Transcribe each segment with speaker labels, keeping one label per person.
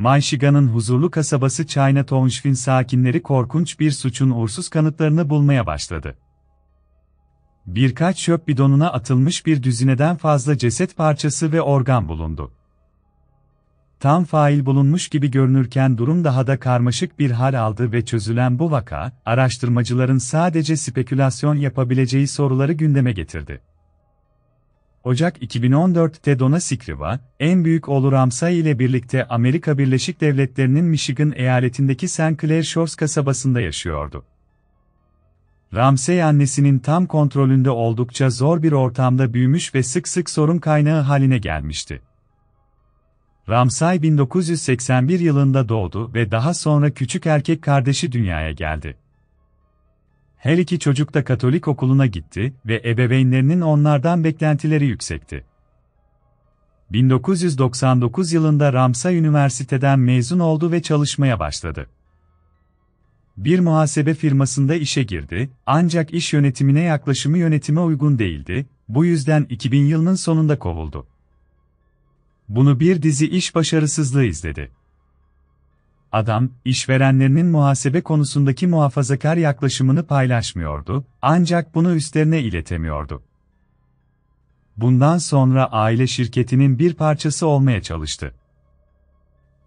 Speaker 1: Manşiga'nın huzurlu kasabası Chinatown'un sakinleri korkunç bir suçun uğursuz kanıtlarını bulmaya başladı. Birkaç çöp bidonuna atılmış bir düzineden fazla ceset parçası ve organ bulundu. Tam fail bulunmuş gibi görünürken durum daha da karmaşık bir hal aldı ve çözülen bu vaka, araştırmacıların sadece spekülasyon yapabileceği soruları gündeme getirdi. Ocak 2014'te Dona Sikriva, en büyük oğlu Ramsay ile birlikte Amerika Birleşik Devletleri'nin Michigan eyaletindeki St. Clair Shores kasabasında yaşıyordu. Ramsey annesinin tam kontrolünde oldukça zor bir ortamda büyümüş ve sık sık sorun kaynağı haline gelmişti. Ramsay 1981 yılında doğdu ve daha sonra küçük erkek kardeşi dünyaya geldi. Her iki çocuk da Katolik okuluna gitti ve ebeveynlerinin onlardan beklentileri yüksekti. 1999 yılında Ramsa Üniversiteden mezun oldu ve çalışmaya başladı. Bir muhasebe firmasında işe girdi, ancak iş yönetimine yaklaşımı yönetime uygun değildi, bu yüzden 2000 yılının sonunda kovuldu. Bunu bir dizi iş başarısızlığı izledi adam, işverenlerinin muhasebe konusundaki muhafazakar yaklaşımını paylaşmıyordu, ancak bunu üstlerine iletemiyordu. Bundan sonra aile şirketinin bir parçası olmaya çalıştı.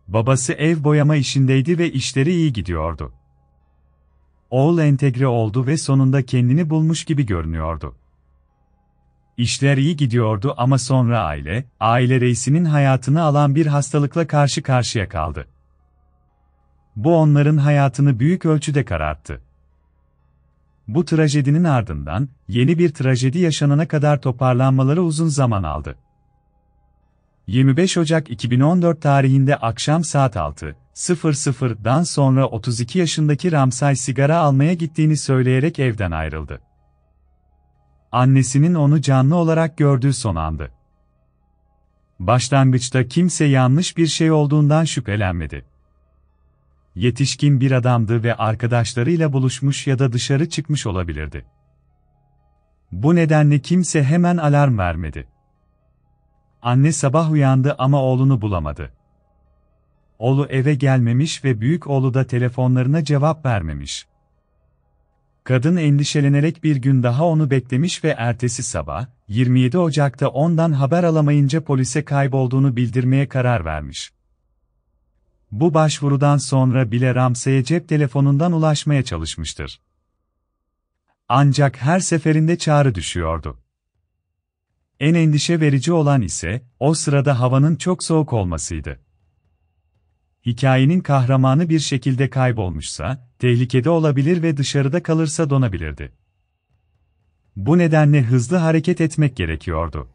Speaker 1: Babası ev boyama işindeydi ve işleri iyi gidiyordu. Oğul entegre oldu ve sonunda kendini bulmuş gibi görünüyordu. İşler iyi gidiyordu ama sonra aile, aile reisinin hayatını alan bir hastalıkla karşı karşıya kaldı. Bu onların hayatını büyük ölçüde kararttı. Bu trajedinin ardından yeni bir trajedi yaşanana kadar toparlanmaları uzun zaman aldı. 25 Ocak 2014 tarihinde akşam saat 6.00'dan sonra 32 yaşındaki Ramsay sigara almaya gittiğini söyleyerek evden ayrıldı. Annesinin onu canlı olarak gördüğü son andı. Başlangıçta kimse yanlış bir şey olduğundan şüphelenmedi yetişkin bir adamdı ve arkadaşlarıyla buluşmuş ya da dışarı çıkmış olabilirdi. Bu nedenle kimse hemen alarm vermedi. Anne sabah uyandı ama oğlunu bulamadı. Oğlu eve gelmemiş ve büyük oğlu da telefonlarına cevap vermemiş. Kadın endişelenerek bir gün daha onu beklemiş ve ertesi sabah, 27 Ocak'ta ondan haber alamayınca polise kaybolduğunu bildirmeye karar vermiş. Bu başvurudan sonra bile Ramsey'e cep telefonundan ulaşmaya çalışmıştır. Ancak her seferinde çağrı düşüyordu. En endişe verici olan ise, o sırada havanın çok soğuk olmasıydı. Hikayenin kahramanı bir şekilde kaybolmuşsa, tehlikede olabilir ve dışarıda kalırsa donabilirdi. Bu nedenle hızlı hareket etmek gerekiyordu.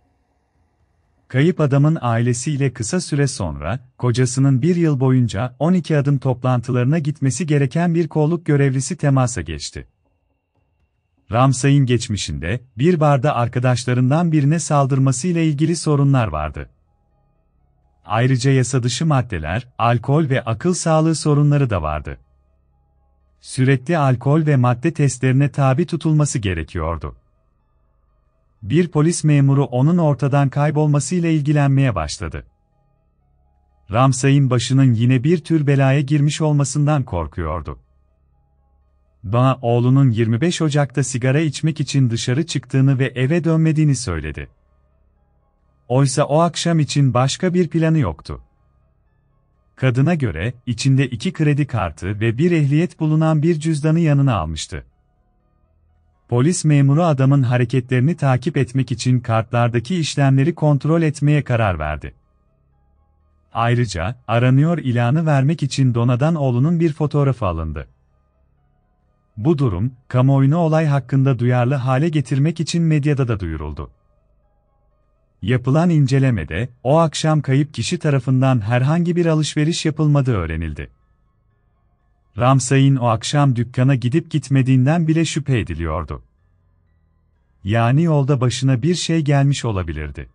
Speaker 1: Kayıp adamın ailesiyle kısa süre sonra, kocasının bir yıl boyunca 12 adım toplantılarına gitmesi gereken bir kolluk görevlisi temasa geçti. Ramsay'ın geçmişinde, bir barda arkadaşlarından birine saldırmasıyla ilgili sorunlar vardı. Ayrıca yasadışı maddeler, alkol ve akıl sağlığı sorunları da vardı. Sürekli alkol ve madde testlerine tabi tutulması gerekiyordu. Bir polis memuru onun ortadan kaybolmasıyla ilgilenmeye başladı. Ramsay'ın başının yine bir tür belaya girmiş olmasından korkuyordu. Ba oğlunun 25 Ocak'ta sigara içmek için dışarı çıktığını ve eve dönmediğini söyledi. Oysa o akşam için başka bir planı yoktu. Kadına göre, içinde iki kredi kartı ve bir ehliyet bulunan bir cüzdanı yanına almıştı. Polis memuru adamın hareketlerini takip etmek için kartlardaki işlemleri kontrol etmeye karar verdi. Ayrıca, aranıyor ilanı vermek için Donadan oğlunun bir fotoğrafı alındı. Bu durum, kamuoyunu olay hakkında duyarlı hale getirmek için medyada da duyuruldu. Yapılan incelemede, o akşam kayıp kişi tarafından herhangi bir alışveriş yapılmadığı öğrenildi. Ramsay'in o akşam dükkana gidip gitmediğinden bile şüphe ediliyordu. Yani yolda başına bir şey gelmiş olabilirdi.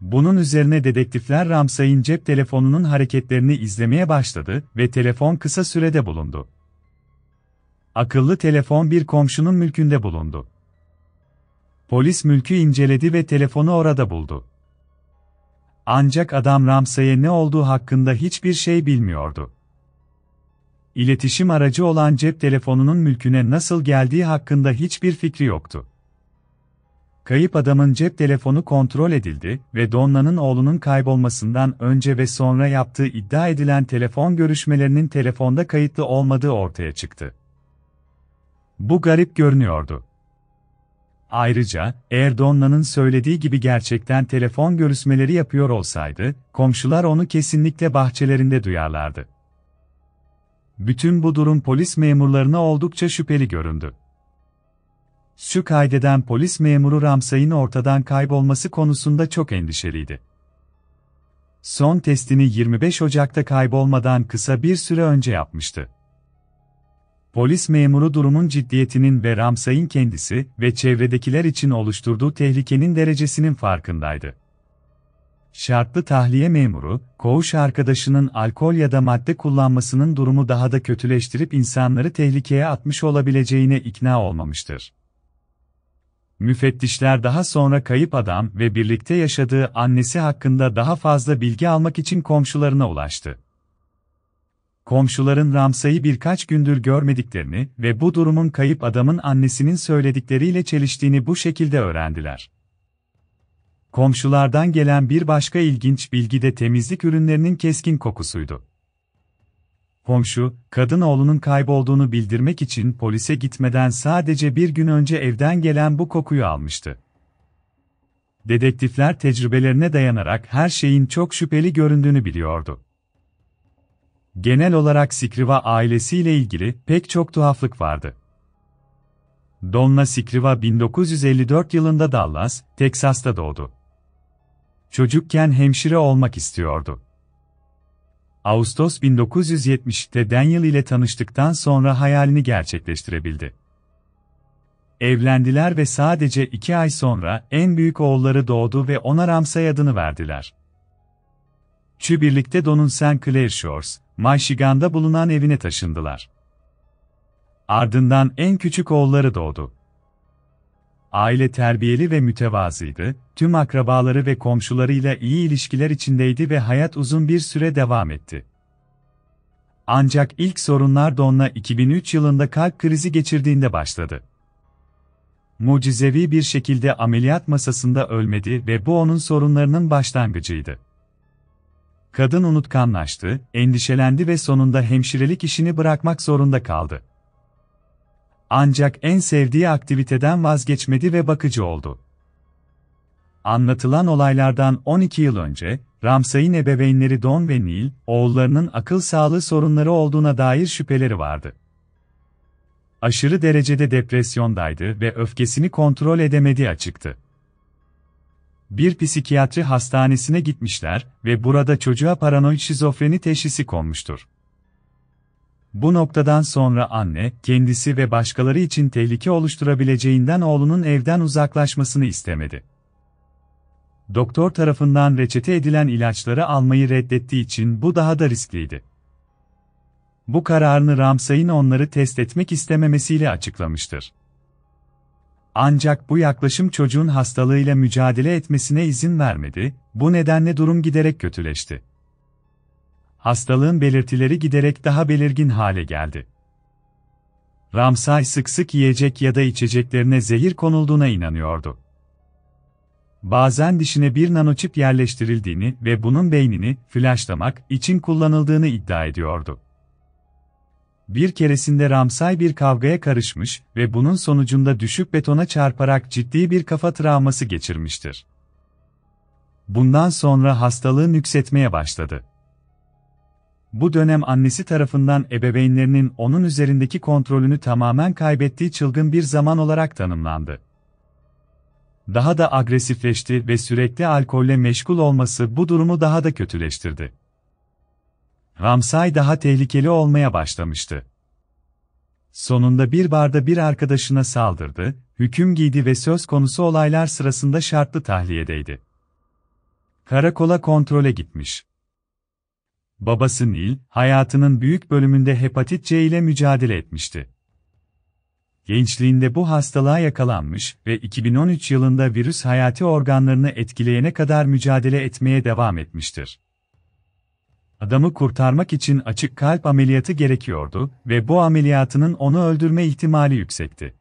Speaker 1: Bunun üzerine dedektifler Ramsay'in cep telefonunun hareketlerini izlemeye başladı ve telefon kısa sürede bulundu. Akıllı telefon bir komşunun mülkünde bulundu. Polis mülkü inceledi ve telefonu orada buldu. Ancak adam Ramsay'e ne olduğu hakkında hiçbir şey bilmiyordu iletişim aracı olan cep telefonunun mülküne nasıl geldiği hakkında hiçbir fikri yoktu. Kayıp adamın cep telefonu kontrol edildi ve Donna'nın oğlunun kaybolmasından önce ve sonra yaptığı iddia edilen telefon görüşmelerinin telefonda kayıtlı olmadığı ortaya çıktı. Bu garip görünüyordu. Ayrıca, eğer Donna'nın söylediği gibi gerçekten telefon görüşmeleri yapıyor olsaydı, komşular onu kesinlikle bahçelerinde duyarlardı. Bütün bu durum polis memurlarına oldukça şüpheli göründü. Şu kaydeden polis memuru Ramsay'ın ortadan kaybolması konusunda çok endişeliydi. Son testini 25 Ocak'ta kaybolmadan kısa bir süre önce yapmıştı. Polis memuru durumun ciddiyetinin ve Ramsay'ın kendisi ve çevredekiler için oluşturduğu tehlikenin derecesinin farkındaydı şartlı tahliye memuru, koğuş arkadaşının alkol ya da madde kullanmasının durumu daha da kötüleştirip insanları tehlikeye atmış olabileceğine ikna olmamıştır. Müfettişler daha sonra kayıp adam ve birlikte yaşadığı annesi hakkında daha fazla bilgi almak için komşularına ulaştı. Komşuların Ramsa'yı birkaç gündür görmediklerini ve bu durumun kayıp adamın annesinin söyledikleriyle çeliştiğini bu şekilde öğrendiler. Komşulardan gelen bir başka ilginç bilgi de temizlik ürünlerinin keskin kokusuydu. Komşu, kadın oğlunun kaybolduğunu bildirmek için polise gitmeden sadece bir gün önce evden gelen bu kokuyu almıştı. Dedektifler tecrübelerine dayanarak her şeyin çok şüpheli göründüğünü biliyordu. Genel olarak Sikriva ailesiyle ilgili pek çok tuhaflık vardı. Donna Sikriva 1954 yılında Dallas, Teksas'ta doğdu. Çocukken hemşire olmak istiyordu. Ağustos 1970'te Daniel ile tanıştıktan sonra hayalini gerçekleştirebildi. Evlendiler ve sadece iki ay sonra en büyük oğulları doğdu ve ona Ramsay adını verdiler. Şu birlikte Don'un St. Clair Shores, Michigan'da bulunan evine taşındılar. Ardından en küçük oğulları doğdu aile terbiyeli ve mütevazıydı, tüm akrabaları ve komşularıyla iyi ilişkiler içindeydi ve hayat uzun bir süre devam etti. Ancak ilk sorunlar Donna 2003 yılında kalp krizi geçirdiğinde başladı. Mucizevi bir şekilde ameliyat masasında ölmedi ve bu onun sorunlarının başlangıcıydı. Kadın unutkanlaştı, endişelendi ve sonunda hemşirelik işini bırakmak zorunda kaldı. Ancak en sevdiği aktiviteden vazgeçmedi ve bakıcı oldu. Anlatılan olaylardan 12 yıl önce, Ramsay'ın ebeveynleri Don ve Neil, oğullarının akıl sağlığı sorunları olduğuna dair şüpheleri vardı. Aşırı derecede depresyondaydı ve öfkesini kontrol edemediği açıktı. Bir psikiyatri hastanesine gitmişler ve burada çocuğa paranoid şizofreni teşhisi konmuştur. Bu noktadan sonra anne, kendisi ve başkaları için tehlike oluşturabileceğinden oğlunun evden uzaklaşmasını istemedi. Doktor tarafından reçete edilen ilaçları almayı reddettiği için bu daha da riskliydi. Bu kararını Ramsay'ın onları test etmek istememesiyle açıklamıştır. Ancak bu yaklaşım çocuğun hastalığıyla mücadele etmesine izin vermedi, bu nedenle durum giderek kötüleşti hastalığın belirtileri giderek daha belirgin hale geldi. Ramsay sık sık yiyecek ya da içeceklerine zehir konulduğuna inanıyordu. Bazen dişine bir nanoçip yerleştirildiğini ve bunun beynini flaşlamak için kullanıldığını iddia ediyordu. Bir keresinde Ramsay bir kavgaya karışmış ve bunun sonucunda düşük betona çarparak ciddi bir kafa travması geçirmiştir. Bundan sonra hastalığı yükseltmeye başladı bu dönem annesi tarafından ebeveynlerinin onun üzerindeki kontrolünü tamamen kaybettiği çılgın bir zaman olarak tanımlandı. Daha da agresifleşti ve sürekli alkolle meşgul olması bu durumu daha da kötüleştirdi. Ramsay daha tehlikeli olmaya başlamıştı. Sonunda bir barda bir arkadaşına saldırdı, hüküm giydi ve söz konusu olaylar sırasında şartlı tahliyedeydi. Karakola kontrole gitmiş babası Neil, hayatının büyük bölümünde hepatit C ile mücadele etmişti. Gençliğinde bu hastalığa yakalanmış ve 2013 yılında virüs hayati organlarını etkileyene kadar mücadele etmeye devam etmiştir. Adamı kurtarmak için açık kalp ameliyatı gerekiyordu ve bu ameliyatının onu öldürme ihtimali yüksekti.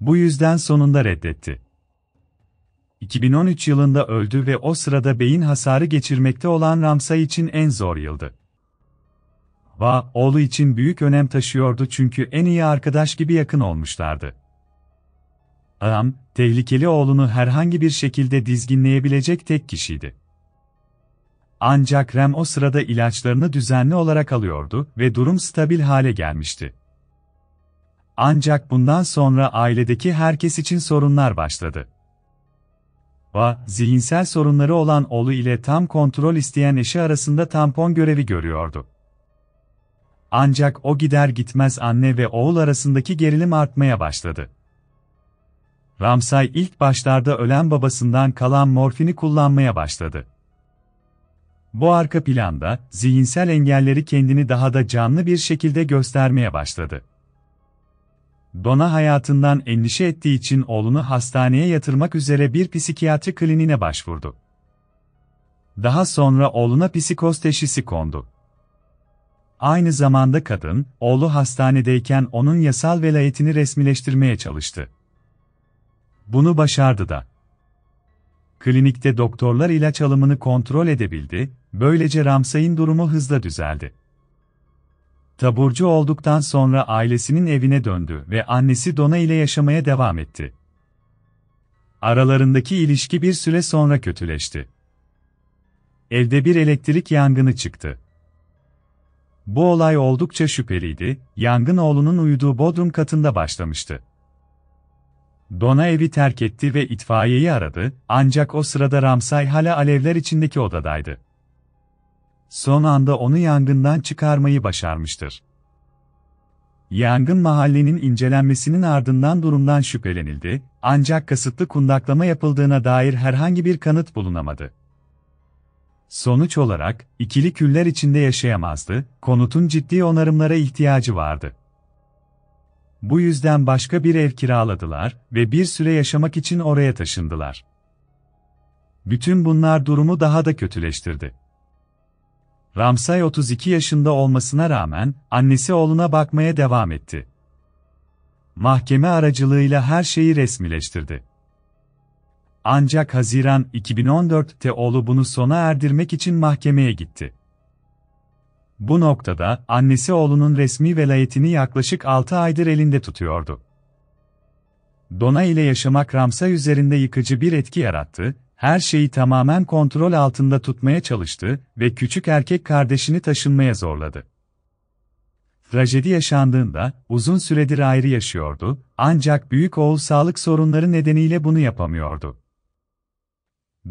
Speaker 1: Bu yüzden sonunda reddetti. 2013 yılında öldü ve o sırada beyin hasarı geçirmekte olan Ramsay için en zor yıldı. Va, oğlu için büyük önem taşıyordu çünkü en iyi arkadaş gibi yakın olmuşlardı. Adam, tehlikeli oğlunu herhangi bir şekilde dizginleyebilecek tek kişiydi. Ancak Rem o sırada ilaçlarını düzenli olarak alıyordu ve durum stabil hale gelmişti. Ancak bundan sonra ailedeki herkes için sorunlar başladı. Va, zihinsel sorunları olan oğlu ile tam kontrol isteyen eşi arasında tampon görevi görüyordu. Ancak o gider gitmez anne ve oğul arasındaki gerilim artmaya başladı. Ramsay ilk başlarda ölen babasından kalan morfini kullanmaya başladı. Bu arka planda zihinsel engelleri kendini daha da canlı bir şekilde göstermeye başladı. Dona hayatından endişe ettiği için oğlunu hastaneye yatırmak üzere bir psikiyatri kliniğine başvurdu. Daha sonra oğluna psikoz teşhisi kondu. Aynı zamanda kadın, oğlu hastanedeyken onun yasal velayetini resmileştirmeye çalıştı. Bunu başardı da. Klinikte doktorlar ilaç alımını kontrol edebildi, böylece Ramsay'ın durumu hızla düzeldi. Taburcu olduktan sonra ailesinin evine döndü ve annesi Dona ile yaşamaya devam etti. Aralarındaki ilişki bir süre sonra kötüleşti. Evde bir elektrik yangını çıktı. Bu olay oldukça şüpheliydi, yangın oğlunun uyuduğu bodrum katında başlamıştı. Dona evi terk etti ve itfaiyeyi aradı, ancak o sırada Ramsay hala alevler içindeki odadaydı son anda onu yangından çıkarmayı başarmıştır. Yangın mahallenin incelenmesinin ardından durumdan şüphelenildi, ancak kasıtlı kundaklama yapıldığına dair herhangi bir kanıt bulunamadı. Sonuç olarak, ikili küller içinde yaşayamazdı, konutun ciddi onarımlara ihtiyacı vardı. Bu yüzden başka bir ev kiraladılar ve bir süre yaşamak için oraya taşındılar. Bütün bunlar durumu daha da kötüleştirdi. Ramsay 32 yaşında olmasına rağmen annesi oğluna bakmaya devam etti. Mahkeme aracılığıyla her şeyi resmileştirdi. Ancak Haziran 2014'te oğlu bunu sona erdirmek için mahkemeye gitti. Bu noktada annesi oğlunun resmi velayetini yaklaşık 6 aydır elinde tutuyordu. Dona ile yaşamak Ramsay üzerinde yıkıcı bir etki yarattı her şeyi tamamen kontrol altında tutmaya çalıştı ve küçük erkek kardeşini taşınmaya zorladı. Trajedi yaşandığında uzun süredir ayrı yaşıyordu ancak büyük oğul sağlık sorunları nedeniyle bunu yapamıyordu.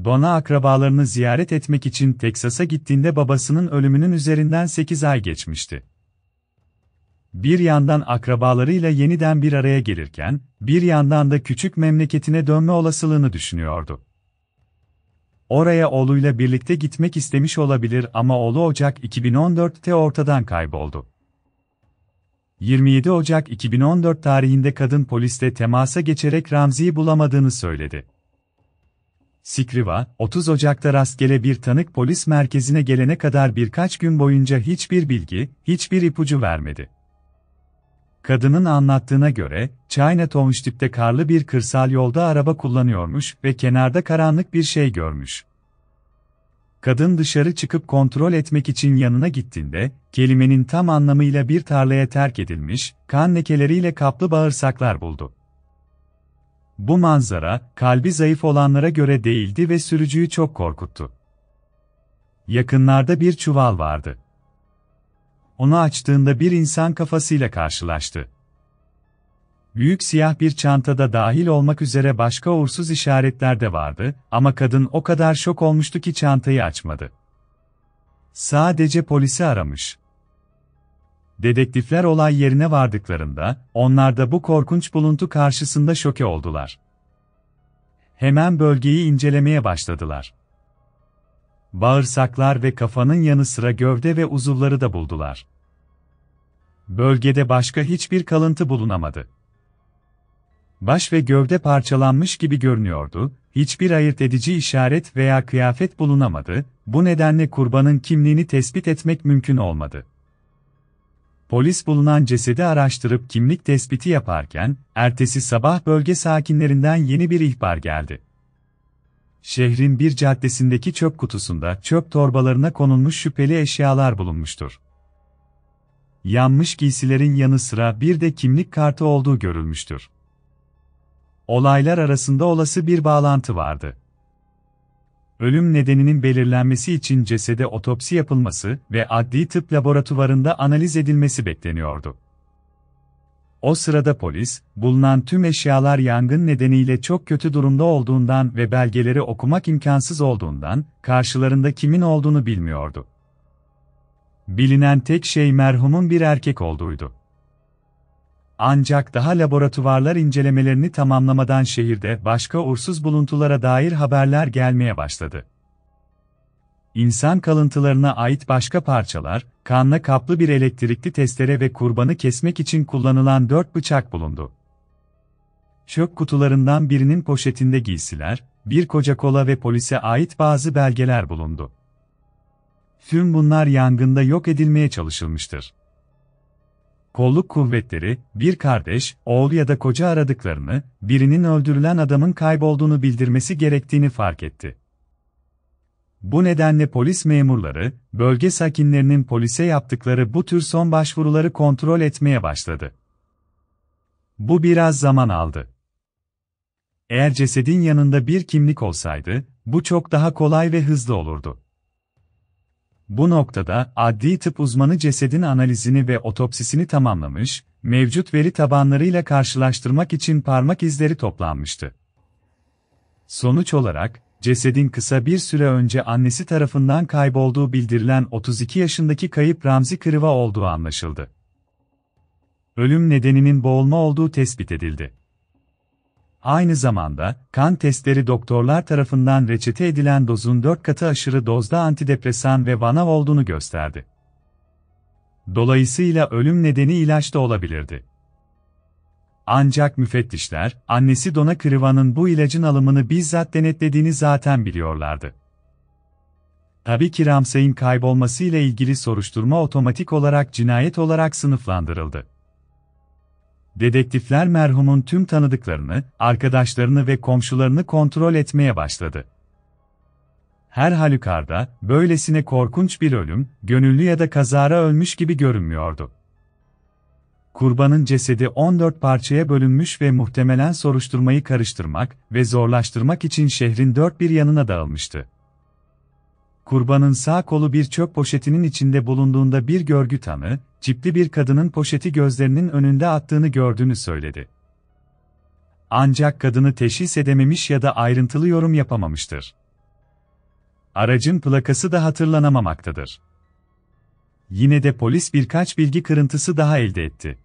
Speaker 1: Dona akrabalarını ziyaret etmek için Teksas'a gittiğinde babasının ölümünün üzerinden 8 ay geçmişti. Bir yandan akrabalarıyla yeniden bir araya gelirken, bir yandan da küçük memleketine dönme olasılığını düşünüyordu. Oraya oğluyla birlikte gitmek istemiş olabilir ama oğlu Ocak 2014'te ortadan kayboldu. 27 Ocak 2014 tarihinde kadın polisle temasa geçerek Ramzi'yi bulamadığını söyledi. Sikriva, 30 Ocak'ta rastgele bir tanık polis merkezine gelene kadar birkaç gün boyunca hiçbir bilgi, hiçbir ipucu vermedi. Kadının anlattığına göre, Chinatown Strip'te karlı bir kırsal yolda araba kullanıyormuş ve kenarda karanlık bir şey görmüş. Kadın dışarı çıkıp kontrol etmek için yanına gittiğinde, kelimenin tam anlamıyla bir tarlaya terk edilmiş, kan lekeleriyle kaplı bağırsaklar buldu. Bu manzara, kalbi zayıf olanlara göre değildi ve sürücüyü çok korkuttu. Yakınlarda bir çuval vardı onu açtığında bir insan kafasıyla karşılaştı. Büyük siyah bir çantada dahil olmak üzere başka uğursuz işaretler de vardı ama kadın o kadar şok olmuştu ki çantayı açmadı. Sadece polisi aramış. Dedektifler olay yerine vardıklarında, onlar da bu korkunç buluntu karşısında şoke oldular. Hemen bölgeyi incelemeye başladılar bağırsaklar ve kafanın yanı sıra gövde ve uzuvları da buldular. Bölgede başka hiçbir kalıntı bulunamadı. Baş ve gövde parçalanmış gibi görünüyordu, hiçbir ayırt edici işaret veya kıyafet bulunamadı, bu nedenle kurbanın kimliğini tespit etmek mümkün olmadı. Polis bulunan cesedi araştırıp kimlik tespiti yaparken, ertesi sabah bölge sakinlerinden yeni bir ihbar geldi şehrin bir caddesindeki çöp kutusunda çöp torbalarına konulmuş şüpheli eşyalar bulunmuştur. Yanmış giysilerin yanı sıra bir de kimlik kartı olduğu görülmüştür. Olaylar arasında olası bir bağlantı vardı. Ölüm nedeninin belirlenmesi için cesede otopsi yapılması ve adli tıp laboratuvarında analiz edilmesi bekleniyordu. O sırada polis, bulunan tüm eşyalar yangın nedeniyle çok kötü durumda olduğundan ve belgeleri okumak imkansız olduğundan, karşılarında kimin olduğunu bilmiyordu. Bilinen tek şey merhumun bir erkek olduğuydu. Ancak daha laboratuvarlar incelemelerini tamamlamadan şehirde başka ursuz buluntulara dair haberler gelmeye başladı insan kalıntılarına ait başka parçalar, kanla kaplı bir elektrikli testere ve kurbanı kesmek için kullanılan dört bıçak bulundu. Çöp kutularından birinin poşetinde giysiler, bir koca kola ve polise ait bazı belgeler bulundu. Tüm bunlar yangında yok edilmeye çalışılmıştır. Kolluk kuvvetleri, bir kardeş, oğlu ya da koca aradıklarını, birinin öldürülen adamın kaybolduğunu bildirmesi gerektiğini fark etti. Bu nedenle polis memurları, bölge sakinlerinin polise yaptıkları bu tür son başvuruları kontrol etmeye başladı. Bu biraz zaman aldı. Eğer cesedin yanında bir kimlik olsaydı, bu çok daha kolay ve hızlı olurdu. Bu noktada adli tıp uzmanı cesedin analizini ve otopsisini tamamlamış, mevcut veri tabanlarıyla karşılaştırmak için parmak izleri toplanmıştı. Sonuç olarak, cesedin kısa bir süre önce annesi tarafından kaybolduğu bildirilen 32 yaşındaki kayıp Ramzi Kırıva olduğu anlaşıldı. Ölüm nedeninin boğulma olduğu tespit edildi. Aynı zamanda, kan testleri doktorlar tarafından reçete edilen dozun 4 katı aşırı dozda antidepresan ve vanav olduğunu gösterdi. Dolayısıyla ölüm nedeni ilaçta olabilirdi. Ancak müfettişler, annesi Dona Krivan'ın bu ilacın alımını bizzat denetlediğini zaten biliyorlardı. Tabii ki Ramsey'in kaybolması ile ilgili soruşturma otomatik olarak cinayet olarak sınıflandırıldı. Dedektifler merhumun tüm tanıdıklarını, arkadaşlarını ve komşularını kontrol etmeye başladı. Her halükarda böylesine korkunç bir ölüm, gönüllü ya da kazara ölmüş gibi görünmüyordu kurbanın cesedi 14 parçaya bölünmüş ve muhtemelen soruşturmayı karıştırmak ve zorlaştırmak için şehrin dört bir yanına dağılmıştı. Kurbanın sağ kolu bir çöp poşetinin içinde bulunduğunda bir görgü tanı, cipli bir kadının poşeti gözlerinin önünde attığını gördüğünü söyledi. Ancak kadını teşhis edememiş ya da ayrıntılı yorum yapamamıştır. Aracın plakası da hatırlanamamaktadır. Yine de polis birkaç bilgi kırıntısı daha elde etti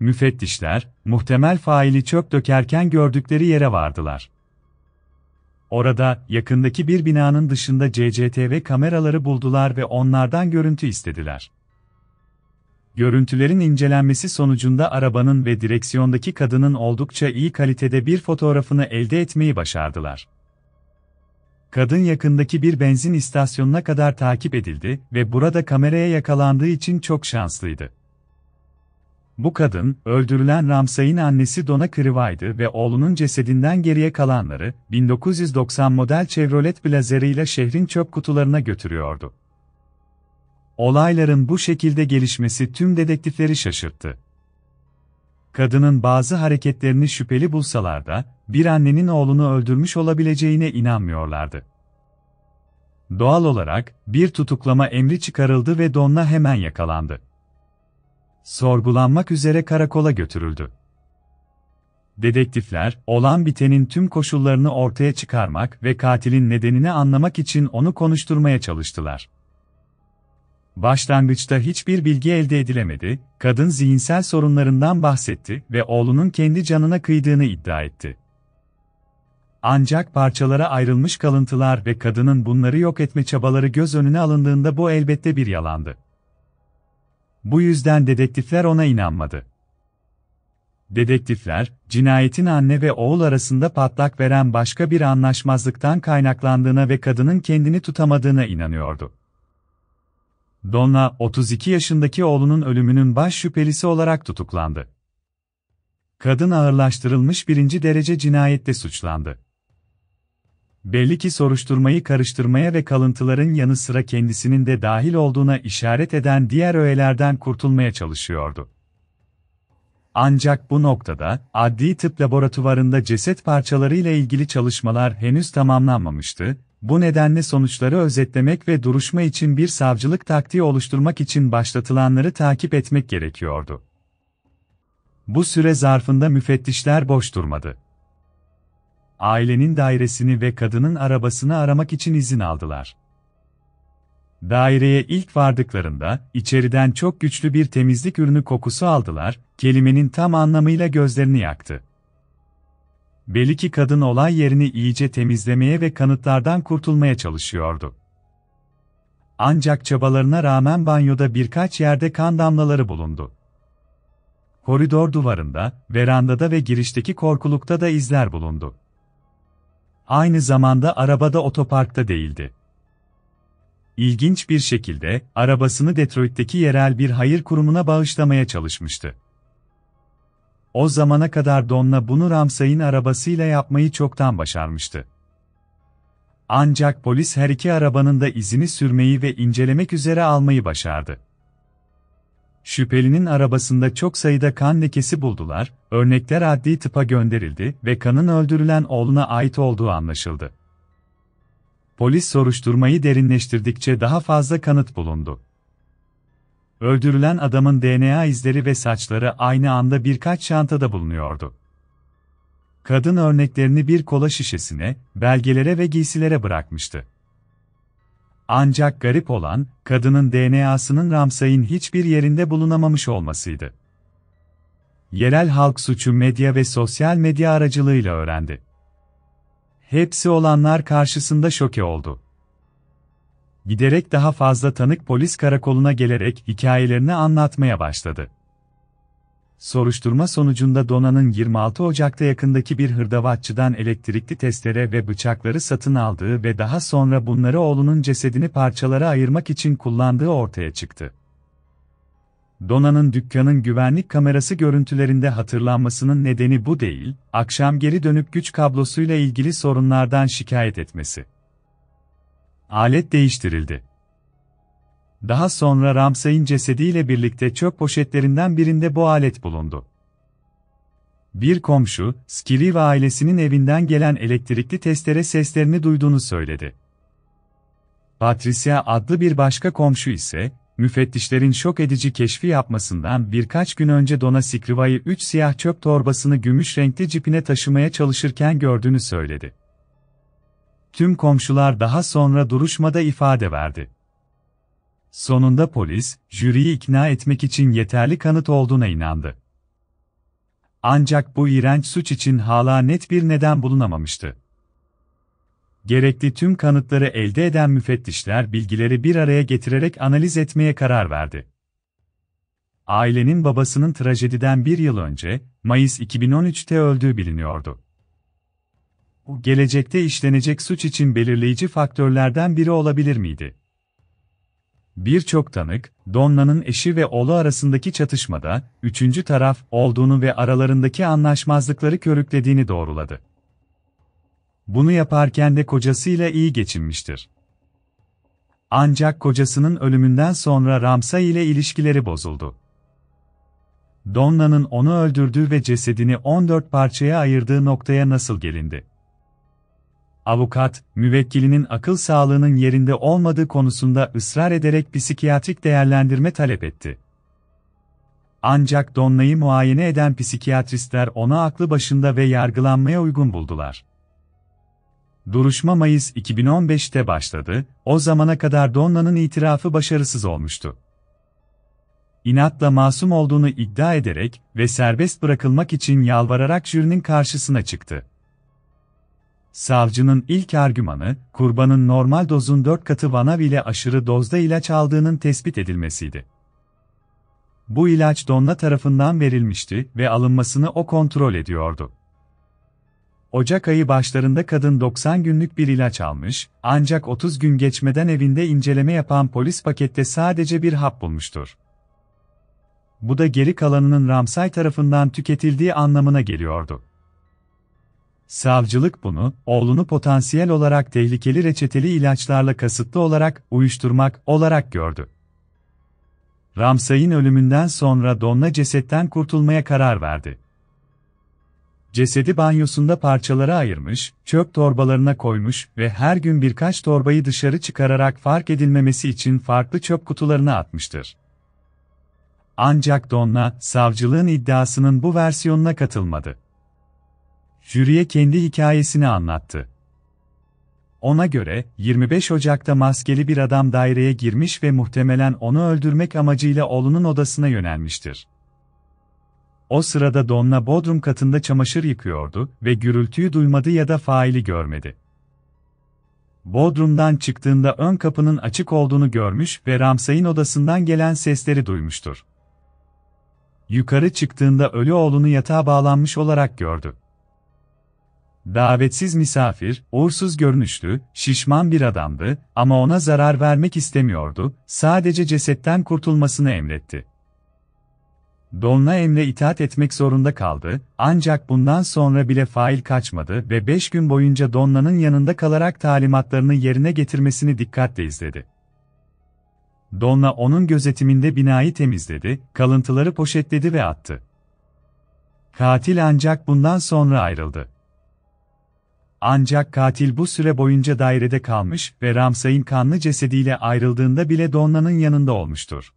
Speaker 1: müfettişler, muhtemel faili çöp dökerken gördükleri yere vardılar. Orada, yakındaki bir binanın dışında CCTV kameraları buldular ve onlardan görüntü istediler. Görüntülerin incelenmesi sonucunda arabanın ve direksiyondaki kadının oldukça iyi kalitede bir fotoğrafını elde etmeyi başardılar. Kadın yakındaki bir benzin istasyonuna kadar takip edildi ve burada kameraya yakalandığı için çok şanslıydı. Bu kadın, öldürülen Ramsay'ın annesi Donna Krivay'dı ve oğlunun cesedinden geriye kalanları, 1990 model Chevrolet Blazer ile şehrin çöp kutularına götürüyordu. Olayların bu şekilde gelişmesi tüm dedektifleri şaşırttı. Kadının bazı hareketlerini şüpheli bulsalar da, bir annenin oğlunu öldürmüş olabileceğine inanmıyorlardı. Doğal olarak, bir tutuklama emri çıkarıldı ve Donna hemen yakalandı sorgulanmak üzere karakola götürüldü. Dedektifler, olan bitenin tüm koşullarını ortaya çıkarmak ve katilin nedenini anlamak için onu konuşturmaya çalıştılar. Başlangıçta hiçbir bilgi elde edilemedi, kadın zihinsel sorunlarından bahsetti ve oğlunun kendi canına kıydığını iddia etti. Ancak parçalara ayrılmış kalıntılar ve kadının bunları yok etme çabaları göz önüne alındığında bu elbette bir yalandı. Bu yüzden dedektifler ona inanmadı. Dedektifler, cinayetin anne ve oğul arasında patlak veren başka bir anlaşmazlıktan kaynaklandığına ve kadının kendini tutamadığına inanıyordu. Donna, 32 yaşındaki oğlunun ölümünün baş şüphelisi olarak tutuklandı. Kadın ağırlaştırılmış birinci derece cinayetle suçlandı belli ki soruşturmayı karıştırmaya ve kalıntıların yanı sıra kendisinin de dahil olduğuna işaret eden diğer öğelerden kurtulmaya çalışıyordu. Ancak bu noktada, adli tıp laboratuvarında ceset parçalarıyla ilgili çalışmalar henüz tamamlanmamıştı, bu nedenle sonuçları özetlemek ve duruşma için bir savcılık taktiği oluşturmak için başlatılanları takip etmek gerekiyordu. Bu süre zarfında müfettişler boş durmadı ailenin dairesini ve kadının arabasını aramak için izin aldılar. Daireye ilk vardıklarında, içeriden çok güçlü bir temizlik ürünü kokusu aldılar, kelimenin tam anlamıyla gözlerini yaktı. Belli ki kadın olay yerini iyice temizlemeye ve kanıtlardan kurtulmaya çalışıyordu. Ancak çabalarına rağmen banyoda birkaç yerde kan damlaları bulundu. Koridor duvarında, verandada ve girişteki korkulukta da izler bulundu aynı zamanda arabada otoparkta değildi. İlginç bir şekilde, arabasını Detroit'teki yerel bir hayır kurumuna bağışlamaya çalışmıştı. O zamana kadar Don'la bunu Ramsay'ın arabasıyla yapmayı çoktan başarmıştı. Ancak polis her iki arabanın da izini sürmeyi ve incelemek üzere almayı başardı. Şüphelinin arabasında çok sayıda kan lekesi buldular, örnekler adli tıpa gönderildi ve kanın öldürülen oğluna ait olduğu anlaşıldı. Polis soruşturmayı derinleştirdikçe daha fazla kanıt bulundu. Öldürülen adamın DNA izleri ve saçları aynı anda birkaç çantada bulunuyordu. Kadın örneklerini bir kola şişesine, belgelere ve giysilere bırakmıştı. Ancak garip olan, kadının DNA'sının Ramsay'ın hiçbir yerinde bulunamamış olmasıydı. Yerel halk suçu medya ve sosyal medya aracılığıyla öğrendi. Hepsi olanlar karşısında şoke oldu. Giderek daha fazla tanık polis karakoluna gelerek hikayelerini anlatmaya başladı. Soruşturma sonucunda Dona'nın 26 Ocak'ta yakındaki bir hırdavatçıdan elektrikli testere ve bıçakları satın aldığı ve daha sonra bunları oğlunun cesedini parçalara ayırmak için kullandığı ortaya çıktı. Dona'nın dükkanın güvenlik kamerası görüntülerinde hatırlanmasının nedeni bu değil, akşam geri dönüp güç kablosuyla ilgili sorunlardan şikayet etmesi. Alet değiştirildi. Daha sonra Ramsay'ın cesediyle birlikte çöp poşetlerinden birinde bu alet bulundu. Bir komşu, ve ailesinin evinden gelen elektrikli testere seslerini duyduğunu söyledi. Patricia adlı bir başka komşu ise, müfettişlerin şok edici keşfi yapmasından birkaç gün önce Dona Sikriva'yı 3 siyah çöp torbasını gümüş renkli cipine taşımaya çalışırken gördüğünü söyledi. Tüm komşular daha sonra duruşmada ifade verdi. Sonunda polis, jüriyi ikna etmek için yeterli kanıt olduğuna inandı. Ancak bu iğrenç suç için hala net bir neden bulunamamıştı. Gerekli tüm kanıtları elde eden müfettişler bilgileri bir araya getirerek analiz etmeye karar verdi. Ailenin babasının trajediden bir yıl önce, Mayıs 2013'te öldüğü biliniyordu. Bu gelecekte işlenecek suç için belirleyici faktörlerden biri olabilir miydi? Birçok tanık, Donna'nın eşi ve oğlu arasındaki çatışmada, üçüncü taraf olduğunu ve aralarındaki anlaşmazlıkları körüklediğini doğruladı. Bunu yaparken de kocasıyla iyi geçinmiştir. Ancak kocasının ölümünden sonra Ramsay ile ilişkileri bozuldu. Donna'nın onu öldürdüğü ve cesedini 14 parçaya ayırdığı noktaya nasıl gelindi? avukat, müvekkilinin akıl sağlığının yerinde olmadığı konusunda ısrar ederek psikiyatrik değerlendirme talep etti. Ancak Donna'yı muayene eden psikiyatristler ona aklı başında ve yargılanmaya uygun buldular. Duruşma Mayıs 2015'te başladı, o zamana kadar Donna'nın itirafı başarısız olmuştu. İnatla masum olduğunu iddia ederek ve serbest bırakılmak için yalvararak jürinin karşısına çıktı. Savcının ilk argümanı, kurbanın normal dozun 4 katı vanav ile aşırı dozda ilaç aldığının tespit edilmesiydi. Bu ilaç Donna tarafından verilmişti ve alınmasını o kontrol ediyordu. Ocak ayı başlarında kadın 90 günlük bir ilaç almış, ancak 30 gün geçmeden evinde inceleme yapan polis pakette sadece bir hap bulmuştur. Bu da geri kalanının Ramsay tarafından tüketildiği anlamına geliyordu. Savcılık bunu, oğlunu potansiyel olarak tehlikeli reçeteli ilaçlarla kasıtlı olarak uyuşturmak olarak gördü. Ramsay'ın ölümünden sonra Donna cesetten kurtulmaya karar verdi. Cesedi banyosunda parçalara ayırmış, çöp torbalarına koymuş ve her gün birkaç torbayı dışarı çıkararak fark edilmemesi için farklı çöp kutularına atmıştır. Ancak Donna, savcılığın iddiasının bu versiyonuna katılmadı jüriye kendi hikayesini anlattı. Ona göre, 25 Ocak'ta maskeli bir adam daireye girmiş ve muhtemelen onu öldürmek amacıyla oğlunun odasına yönelmiştir. O sırada Donna bodrum katında çamaşır yıkıyordu ve gürültüyü duymadı ya da faili görmedi. Bodrum'dan çıktığında ön kapının açık olduğunu görmüş ve Ramsay'ın odasından gelen sesleri duymuştur. Yukarı çıktığında ölü oğlunu yatağa bağlanmış olarak gördü. Davetsiz misafir, uğursuz görünüşlü, şişman bir adamdı ama ona zarar vermek istemiyordu, sadece cesetten kurtulmasını emretti. Donla emre itaat etmek zorunda kaldı, ancak bundan sonra bile fail kaçmadı ve beş gün boyunca Donla'nın yanında kalarak talimatlarını yerine getirmesini dikkatle izledi. Donla onun gözetiminde binayı temizledi, kalıntıları poşetledi ve attı. Katil ancak bundan sonra ayrıldı. Ancak katil bu süre boyunca dairede kalmış ve Ramsay'ın kanlı cesediyle ayrıldığında bile Donna'nın yanında olmuştur.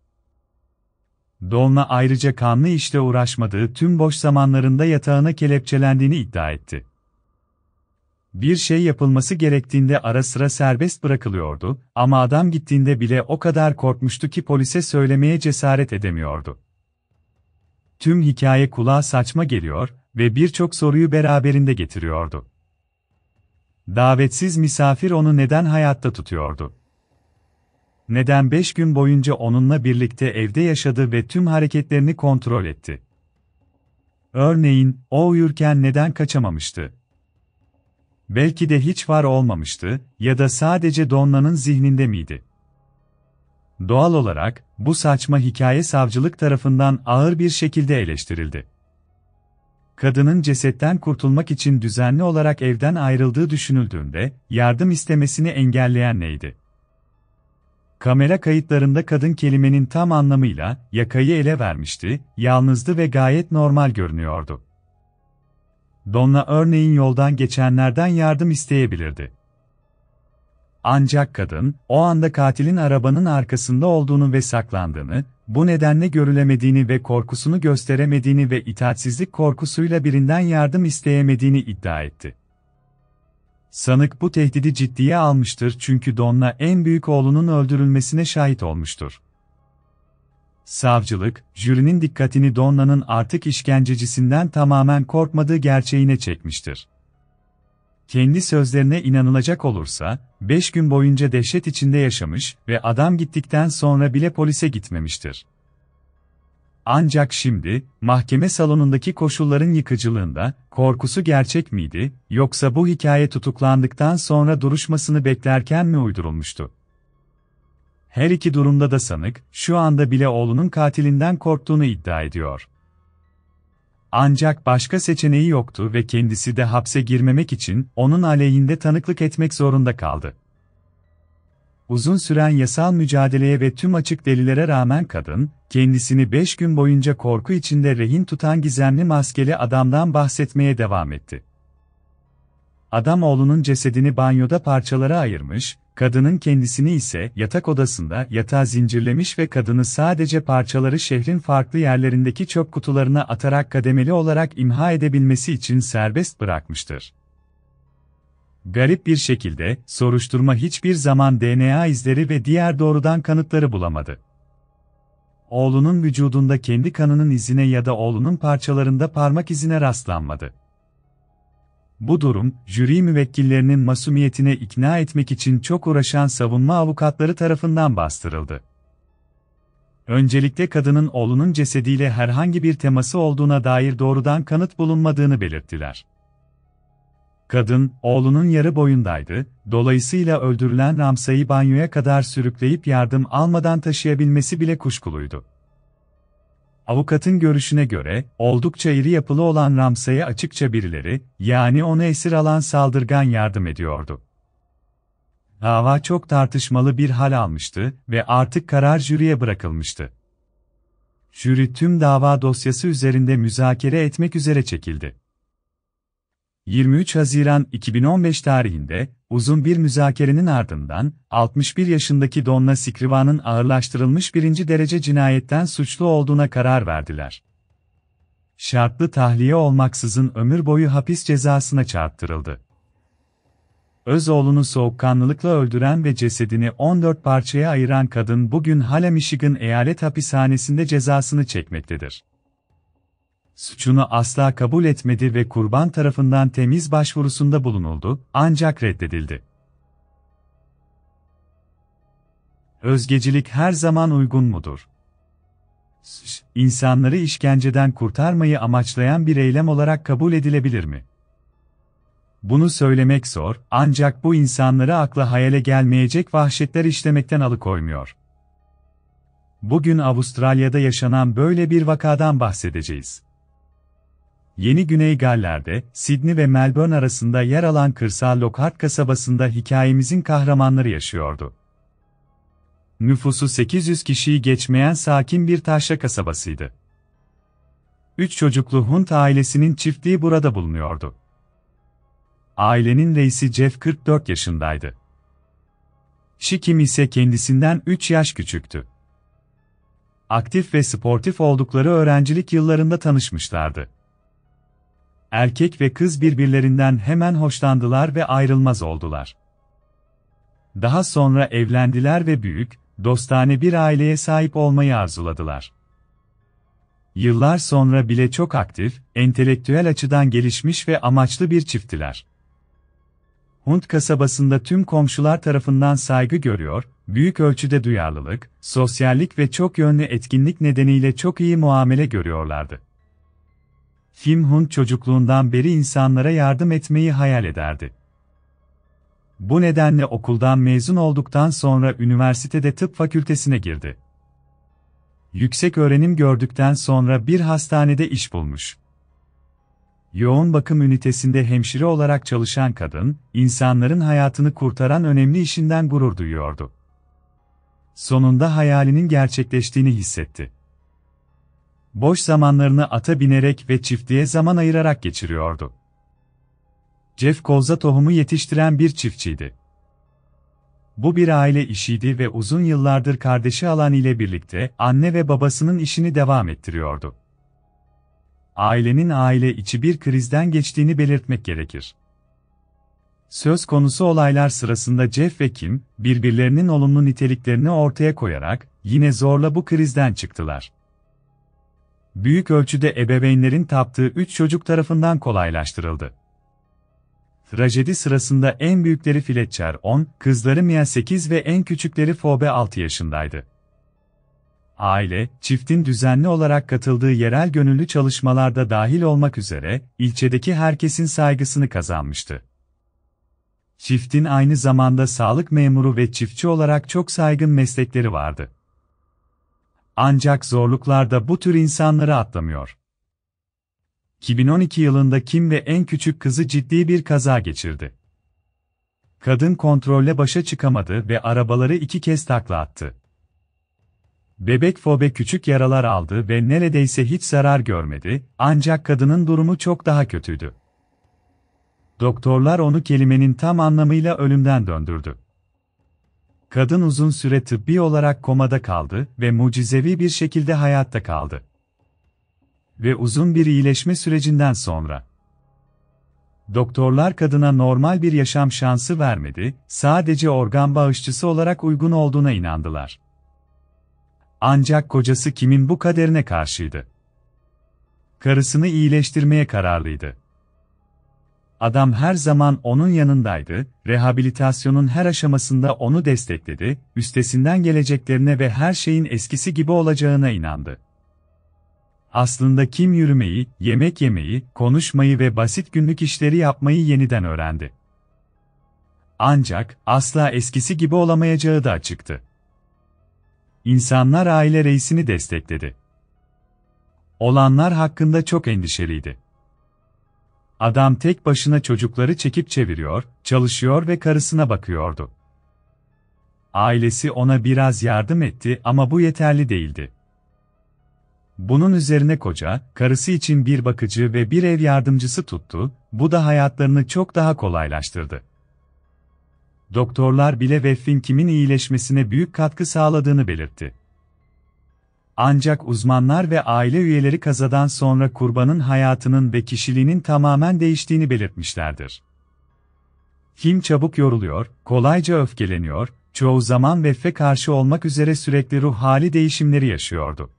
Speaker 1: Donna ayrıca kanlı işle uğraşmadığı tüm boş zamanlarında yatağına kelepçelendiğini iddia etti. Bir şey yapılması gerektiğinde ara sıra serbest bırakılıyordu ama adam gittiğinde bile o kadar korkmuştu ki polise söylemeye cesaret edemiyordu. Tüm hikaye kulağa saçma geliyor ve birçok soruyu beraberinde getiriyordu. Davetsiz misafir onu neden hayatta tutuyordu? Neden beş gün boyunca onunla birlikte evde yaşadı ve tüm hareketlerini kontrol etti? Örneğin, o uyurken neden kaçamamıştı? Belki de hiç var olmamıştı ya da sadece Donna'nın zihninde miydi? Doğal olarak, bu saçma hikaye savcılık tarafından ağır bir şekilde eleştirildi kadının cesetten kurtulmak için düzenli olarak evden ayrıldığı düşünüldüğünde, yardım istemesini engelleyen neydi? Kamera kayıtlarında kadın kelimenin tam anlamıyla yakayı ele vermişti, yalnızdı ve gayet normal görünüyordu. Donna örneğin yoldan geçenlerden yardım isteyebilirdi. Ancak kadın, o anda katilin arabanın arkasında olduğunu ve saklandığını, bu nedenle görülemediğini ve korkusunu gösteremediğini ve itaatsizlik korkusuyla birinden yardım isteyemediğini iddia etti. Sanık bu tehdidi ciddiye almıştır çünkü Donna en büyük oğlunun öldürülmesine şahit olmuştur. Savcılık, jürinin dikkatini Donna'nın artık işkencecisinden tamamen korkmadığı gerçeğine çekmiştir. Kendi sözlerine inanılacak olursa, 5 gün boyunca dehşet içinde yaşamış ve adam gittikten sonra bile polise gitmemiştir. Ancak şimdi, mahkeme salonundaki koşulların yıkıcılığında, korkusu gerçek miydi, yoksa bu hikaye tutuklandıktan sonra duruşmasını beklerken mi uydurulmuştu? Her iki durumda da sanık, şu anda bile oğlunun katilinden korktuğunu iddia ediyor. Ancak başka seçeneği yoktu ve kendisi de hapse girmemek için onun aleyhinde tanıklık etmek zorunda kaldı. Uzun süren yasal mücadeleye ve tüm açık delilere rağmen kadın, kendisini 5 gün boyunca korku içinde rehin tutan gizemli maskeli adamdan bahsetmeye devam etti. Adam oğlunun cesedini banyoda parçalara ayırmış, kadının kendisini ise yatak odasında yatağa zincirlemiş ve kadını sadece parçaları şehrin farklı yerlerindeki çöp kutularına atarak kademeli olarak imha edebilmesi için serbest bırakmıştır. Garip bir şekilde, soruşturma hiçbir zaman DNA izleri ve diğer doğrudan kanıtları bulamadı. Oğlunun vücudunda kendi kanının izine ya da oğlunun parçalarında parmak izine rastlanmadı. Bu durum, jüri müvekkillerinin masumiyetine ikna etmek için çok uğraşan savunma avukatları tarafından bastırıldı. Öncelikle kadının oğlunun cesediyle herhangi bir teması olduğuna dair doğrudan kanıt bulunmadığını belirttiler. Kadın, oğlunun yarı boyundaydı, dolayısıyla öldürülen Ramsay'ı banyoya kadar sürükleyip yardım almadan taşıyabilmesi bile kuşkuluydu. Avukatın görüşüne göre, oldukça iri yapılı olan Ramsey'e açıkça birileri, yani onu esir alan saldırgan yardım ediyordu. Dava çok tartışmalı bir hal almıştı ve artık karar jüriye bırakılmıştı. Jüri tüm dava dosyası üzerinde müzakere etmek üzere çekildi. 23 Haziran 2015 tarihinde, uzun bir müzakerenin ardından, 61 yaşındaki Donna Sikriva'nın ağırlaştırılmış birinci derece cinayetten suçlu olduğuna karar verdiler. Şartlı tahliye olmaksızın ömür boyu hapis cezasına çarptırıldı. Özoğlu'nu soğukkanlılıkla öldüren ve cesedini 14 parçaya ayıran kadın bugün hala Michigan Eyalet Hapishanesi'nde cezasını çekmektedir suçunu asla kabul etmedi ve kurban tarafından temiz başvurusunda bulunuldu, ancak reddedildi. Özgecilik her zaman uygun mudur? İnsanları işkenceden kurtarmayı amaçlayan bir eylem olarak kabul edilebilir mi? Bunu söylemek zor, ancak bu insanları akla hayale gelmeyecek vahşetler işlemekten alıkoymuyor. Bugün Avustralya'da yaşanan böyle bir vakadan bahsedeceğiz. Yeni Güney Galler'de, Sydney ve Melbourne arasında yer alan kırsal Lockhart kasabasında hikayemizin kahramanları yaşıyordu. Nüfusu 800 kişiyi geçmeyen sakin bir taşra kasabasıydı. Üç çocuklu Hunt ailesinin çiftliği burada bulunuyordu. Ailenin reisi Jeff 44 yaşındaydı. Şikim ise kendisinden 3 yaş küçüktü. Aktif ve sportif oldukları öğrencilik yıllarında tanışmışlardı. Erkek ve kız birbirlerinden hemen hoşlandılar ve ayrılmaz oldular. Daha sonra evlendiler ve büyük, dostane bir aileye sahip olmayı arzuladılar. Yıllar sonra bile çok aktif, entelektüel açıdan gelişmiş ve amaçlı bir çifttiler. Hunt kasabasında tüm komşular tarafından saygı görüyor, büyük ölçüde duyarlılık, sosyallik ve çok yönlü etkinlik nedeniyle çok iyi muamele görüyorlardı. Kim Hun çocukluğundan beri insanlara yardım etmeyi hayal ederdi. Bu nedenle okuldan mezun olduktan sonra üniversitede tıp fakültesine girdi. Yüksek öğrenim gördükten sonra bir hastanede iş bulmuş. Yoğun bakım ünitesinde hemşire olarak çalışan kadın, insanların hayatını kurtaran önemli işinden gurur duyuyordu. Sonunda hayalinin gerçekleştiğini hissetti. Boş zamanlarını ata binerek ve çiftliğe zaman ayırarak geçiriyordu. Jeff kolza tohumu yetiştiren bir çiftçiydi. Bu bir aile işiydi ve uzun yıllardır kardeşi Alan ile birlikte anne ve babasının işini devam ettiriyordu. Ailenin aile içi bir krizden geçtiğini belirtmek gerekir. Söz konusu olaylar sırasında Jeff ve Kim, birbirlerinin olumlu niteliklerini ortaya koyarak, yine zorla bu krizden çıktılar büyük ölçüde ebeveynlerin taptığı 3 çocuk tarafından kolaylaştırıldı. Trajedi sırasında en büyükleri Fletcher 10, kızları Mia 8 ve en küçükleri Phoebe 6 yaşındaydı. Aile, çiftin düzenli olarak katıldığı yerel gönüllü çalışmalarda dahil olmak üzere, ilçedeki herkesin saygısını kazanmıştı. Çiftin aynı zamanda sağlık memuru ve çiftçi olarak çok saygın meslekleri vardı. Ancak zorluklar da bu tür insanları atlamıyor. 2012 yılında Kim ve en küçük kızı ciddi bir kaza geçirdi. Kadın kontrolle başa çıkamadı ve arabaları iki kez takla attı. Bebek fobe küçük yaralar aldı ve neredeyse hiç zarar görmedi, ancak kadının durumu çok daha kötüydü. Doktorlar onu kelimenin tam anlamıyla ölümden döndürdü. Kadın uzun süre tıbbi olarak komada kaldı ve mucizevi bir şekilde hayatta kaldı. Ve uzun bir iyileşme sürecinden sonra doktorlar kadına normal bir yaşam şansı vermedi, sadece organ bağışçısı olarak uygun olduğuna inandılar. Ancak kocası kimin bu kaderine karşıydı? Karısını iyileştirmeye kararlıydı. Adam her zaman onun yanındaydı, rehabilitasyonun her aşamasında onu destekledi, üstesinden geleceklerine ve her şeyin eskisi gibi olacağına inandı. Aslında kim yürümeyi, yemek yemeyi, konuşmayı ve basit günlük işleri yapmayı yeniden öğrendi. Ancak asla eskisi gibi olamayacağı da çıktı. İnsanlar aile reisini destekledi. Olanlar hakkında çok endişeliydi Adam tek başına çocukları çekip çeviriyor, çalışıyor ve karısına bakıyordu. Ailesi ona biraz yardım etti ama bu yeterli değildi. Bunun üzerine koca, karısı için bir bakıcı ve bir ev yardımcısı tuttu, bu da hayatlarını çok daha kolaylaştırdı. Doktorlar bile Veff'in kimin iyileşmesine büyük katkı sağladığını belirtti. Ancak uzmanlar ve aile üyeleri kazadan sonra kurbanın hayatının ve kişiliğinin tamamen değiştiğini belirtmişlerdir. Kim çabuk yoruluyor, kolayca öfkeleniyor, çoğu zaman vefe karşı olmak üzere sürekli ruh hali değişimleri yaşıyordu.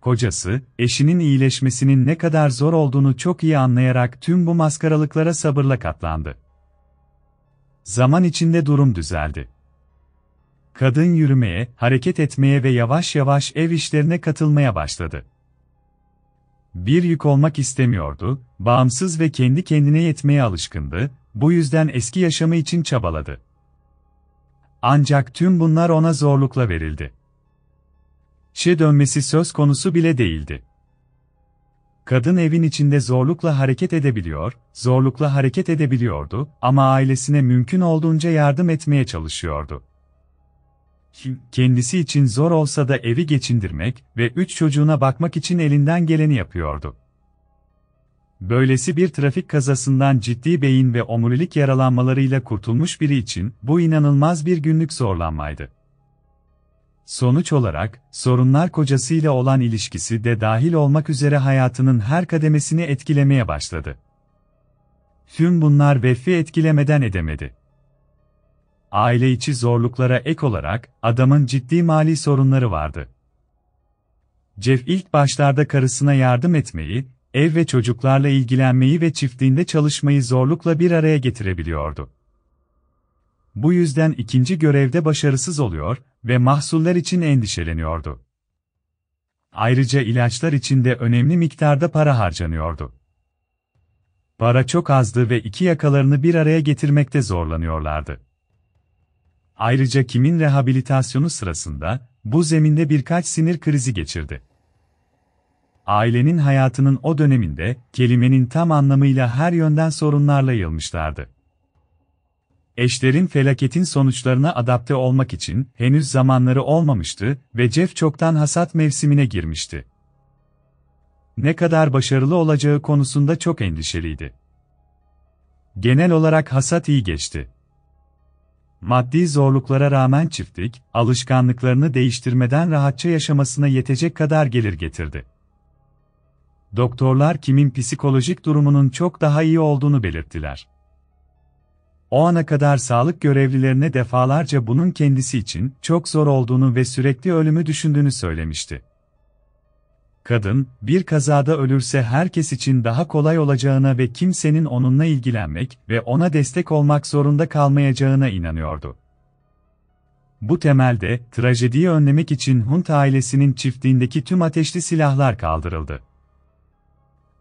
Speaker 1: Kocası, eşinin iyileşmesinin ne kadar zor olduğunu çok iyi anlayarak tüm bu maskaralıklara sabırla katlandı. Zaman içinde durum düzeldi kadın yürümeye, hareket etmeye ve yavaş yavaş ev işlerine katılmaya başladı. Bir yük olmak istemiyordu, bağımsız ve kendi kendine yetmeye alışkındı, bu yüzden eski yaşamı için çabaladı. Ancak tüm bunlar ona zorlukla verildi. Şe dönmesi söz konusu bile değildi. Kadın evin içinde zorlukla hareket edebiliyor, zorlukla hareket edebiliyordu ama ailesine mümkün olduğunca yardım etmeye çalışıyordu kendisi için zor olsa da evi geçindirmek ve üç çocuğuna bakmak için elinden geleni yapıyordu. Böylesi bir trafik kazasından ciddi beyin ve omurilik yaralanmalarıyla kurtulmuş biri için bu inanılmaz bir günlük zorlanmaydı. Sonuç olarak, sorunlar kocasıyla olan ilişkisi de dahil olmak üzere hayatının her kademesini etkilemeye başladı. Tüm bunlar beffi etkilemeden edemedi aile içi zorluklara ek olarak adamın ciddi mali sorunları vardı. Jeff ilk başlarda karısına yardım etmeyi, ev ve çocuklarla ilgilenmeyi ve çiftliğinde çalışmayı zorlukla bir araya getirebiliyordu. Bu yüzden ikinci görevde başarısız oluyor ve mahsuller için endişeleniyordu. Ayrıca ilaçlar için de önemli miktarda para harcanıyordu. Para çok azdı ve iki yakalarını bir araya getirmekte zorlanıyorlardı. Ayrıca Kim'in rehabilitasyonu sırasında bu zeminde birkaç sinir krizi geçirdi. Ailenin hayatının o döneminde kelimenin tam anlamıyla her yönden sorunlarla yılmışlardı. Eşlerin felaketin sonuçlarına adapte olmak için henüz zamanları olmamıştı ve Jeff çoktan hasat mevsimine girmişti. Ne kadar başarılı olacağı konusunda çok endişeliydi. Genel olarak hasat iyi geçti. Maddi zorluklara rağmen çiftlik, alışkanlıklarını değiştirmeden rahatça yaşamasına yetecek kadar gelir getirdi. Doktorlar kimin psikolojik durumunun çok daha iyi olduğunu belirttiler. O ana kadar sağlık görevlilerine defalarca bunun kendisi için çok zor olduğunu ve sürekli ölümü düşündüğünü söylemişti. Kadın, bir kazada ölürse herkes için daha kolay olacağına ve kimsenin onunla ilgilenmek ve ona destek olmak zorunda kalmayacağına inanıyordu. Bu temelde, trajediyi önlemek için Hunt ailesinin çiftliğindeki tüm ateşli silahlar kaldırıldı.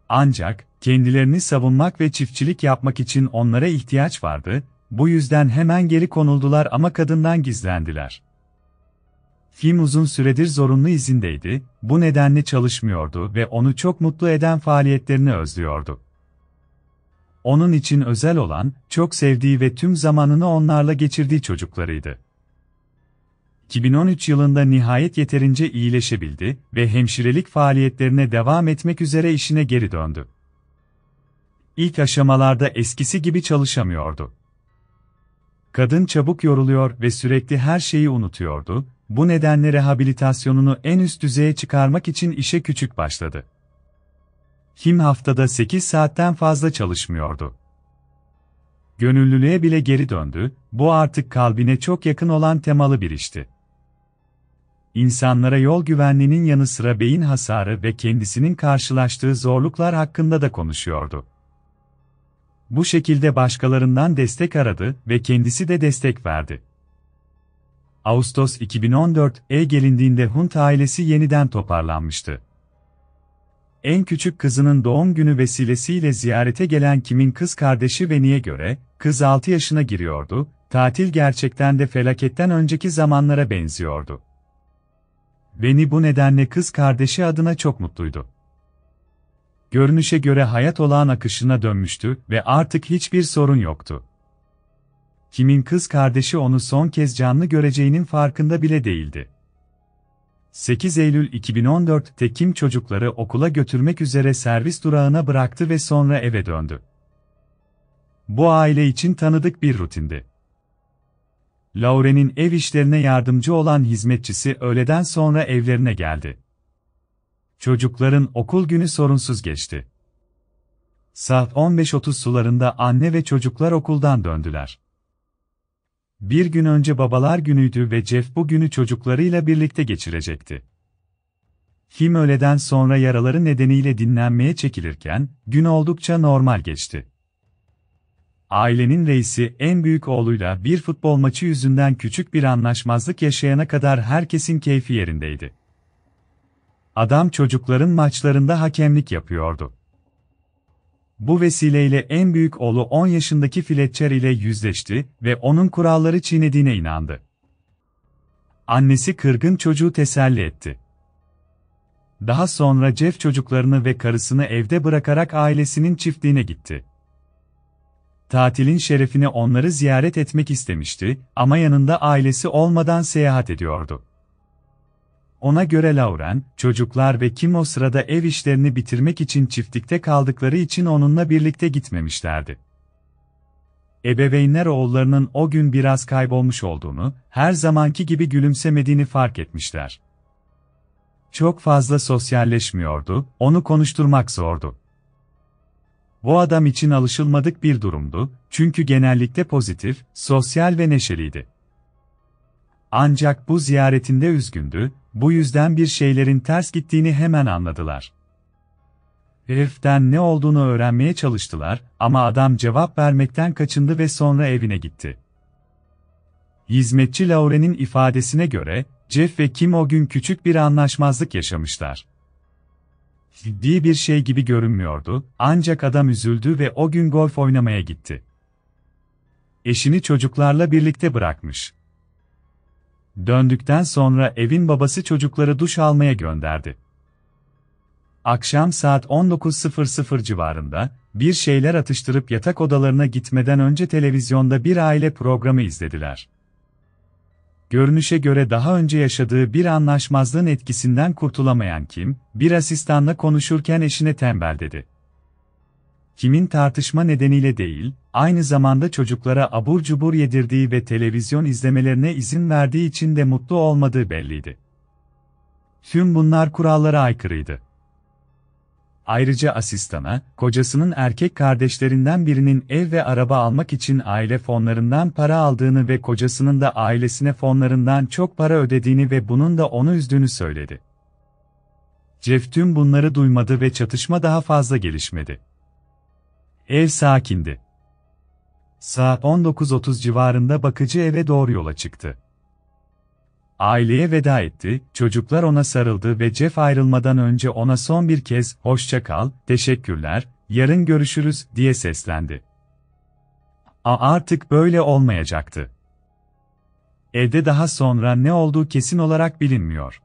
Speaker 1: Ancak, kendilerini savunmak ve çiftçilik yapmak için onlara ihtiyaç vardı, bu yüzden hemen geri konuldular ama kadından gizlendiler. Film uzun süredir zorunlu izindeydi, bu nedenle çalışmıyordu ve onu çok mutlu eden faaliyetlerini özlüyordu. Onun için özel olan, çok sevdiği ve tüm zamanını onlarla geçirdiği çocuklarıydı. 2013 yılında nihayet yeterince iyileşebildi ve hemşirelik faaliyetlerine devam etmek üzere işine geri döndü. İlk aşamalarda eskisi gibi çalışamıyordu. Kadın çabuk yoruluyor ve sürekli her şeyi unutuyordu, bu nedenle rehabilitasyonunu en üst düzeye çıkarmak için işe küçük başladı. Kim haftada 8 saatten fazla çalışmıyordu. Gönüllülüğe bile geri döndü, bu artık kalbine çok yakın olan temalı bir işti. İnsanlara yol güvenliğinin yanı sıra beyin hasarı ve kendisinin karşılaştığı zorluklar hakkında da konuşuyordu. Bu şekilde başkalarından destek aradı ve kendisi de destek verdi. Ağustos 2014'e gelindiğinde Hunt ailesi yeniden toparlanmıştı. En küçük kızının doğum günü vesilesiyle ziyarete gelen Kim'in kız kardeşi Veni'ye göre, kız 6 yaşına giriyordu, tatil gerçekten de felaketten önceki zamanlara benziyordu. Veni bu nedenle kız kardeşi adına çok mutluydu. Görünüşe göre hayat olağan akışına dönmüştü ve artık hiçbir sorun yoktu. Kim'in kız kardeşi onu son kez canlı göreceğinin farkında bile değildi. 8 Eylül 2014'te Kim çocukları okula götürmek üzere servis durağına bıraktı ve sonra eve döndü. Bu aile için tanıdık bir rutindi. Lauren'in ev işlerine yardımcı olan hizmetçisi öğleden sonra evlerine geldi. Çocukların okul günü sorunsuz geçti. Saat 15.30 sularında anne ve çocuklar okuldan döndüler. Bir gün önce babalar günüydü ve Jeff bu günü çocuklarıyla birlikte geçirecekti. Kim öğleden sonra yaraları nedeniyle dinlenmeye çekilirken, gün oldukça normal geçti. Ailenin reisi en büyük oğluyla bir futbol maçı yüzünden küçük bir anlaşmazlık yaşayana kadar herkesin keyfi yerindeydi. Adam çocukların maçlarında hakemlik yapıyordu. Bu vesileyle en büyük oğlu 10 yaşındaki Fletcher ile yüzleşti ve onun kuralları çiğnediğine inandı. Annesi kırgın çocuğu teselli etti. Daha sonra Jeff çocuklarını ve karısını evde bırakarak ailesinin çiftliğine gitti. Tatilin şerefine onları ziyaret etmek istemişti ama yanında ailesi olmadan seyahat ediyordu. Ona göre Lauren, çocuklar ve Kim o sırada ev işlerini bitirmek için çiftlikte kaldıkları için onunla birlikte gitmemişlerdi. Ebeveynler oğullarının o gün biraz kaybolmuş olduğunu, her zamanki gibi gülümsemediğini fark etmişler. Çok fazla sosyalleşmiyordu, onu konuşturmak zordu. Bu adam için alışılmadık bir durumdu, çünkü genellikle pozitif, sosyal ve neşeliydi. Ancak bu ziyaretinde üzgündü, bu yüzden bir şeylerin ters gittiğini hemen anladılar. Herif'ten ne olduğunu öğrenmeye çalıştılar ama adam cevap vermekten kaçındı ve sonra evine gitti. Hizmetçi Lauren'in ifadesine göre, Jeff ve Kim o gün küçük bir anlaşmazlık yaşamışlar. Ciddi bir şey gibi görünmüyordu, ancak adam üzüldü ve o gün golf oynamaya gitti. Eşini çocuklarla birlikte bırakmış. Döndükten sonra evin babası çocukları duş almaya gönderdi. Akşam saat 19.00 civarında, bir şeyler atıştırıp yatak odalarına gitmeden önce televizyonda bir aile programı izlediler. Görünüşe göre daha önce yaşadığı bir anlaşmazlığın etkisinden kurtulamayan Kim, bir asistanla konuşurken eşine tembel dedi kimin tartışma nedeniyle değil, aynı zamanda çocuklara abur cubur yedirdiği ve televizyon izlemelerine izin verdiği için de mutlu olmadığı belliydi. Tüm bunlar kurallara aykırıydı. Ayrıca asistana, kocasının erkek kardeşlerinden birinin ev ve araba almak için aile fonlarından para aldığını ve kocasının da ailesine fonlarından çok para ödediğini ve bunun da onu üzdüğünü söyledi. Jeff tüm bunları duymadı ve çatışma daha fazla gelişmedi. Ev sakindi. Saat 19.30 civarında bakıcı eve doğru yola çıktı. Aileye veda etti, çocuklar ona sarıldı ve Jeff ayrılmadan önce ona son bir kez "Hoşça kal, teşekkürler, yarın görüşürüz" diye seslendi. A artık böyle olmayacaktı. Evde daha sonra ne olduğu kesin olarak bilinmiyor.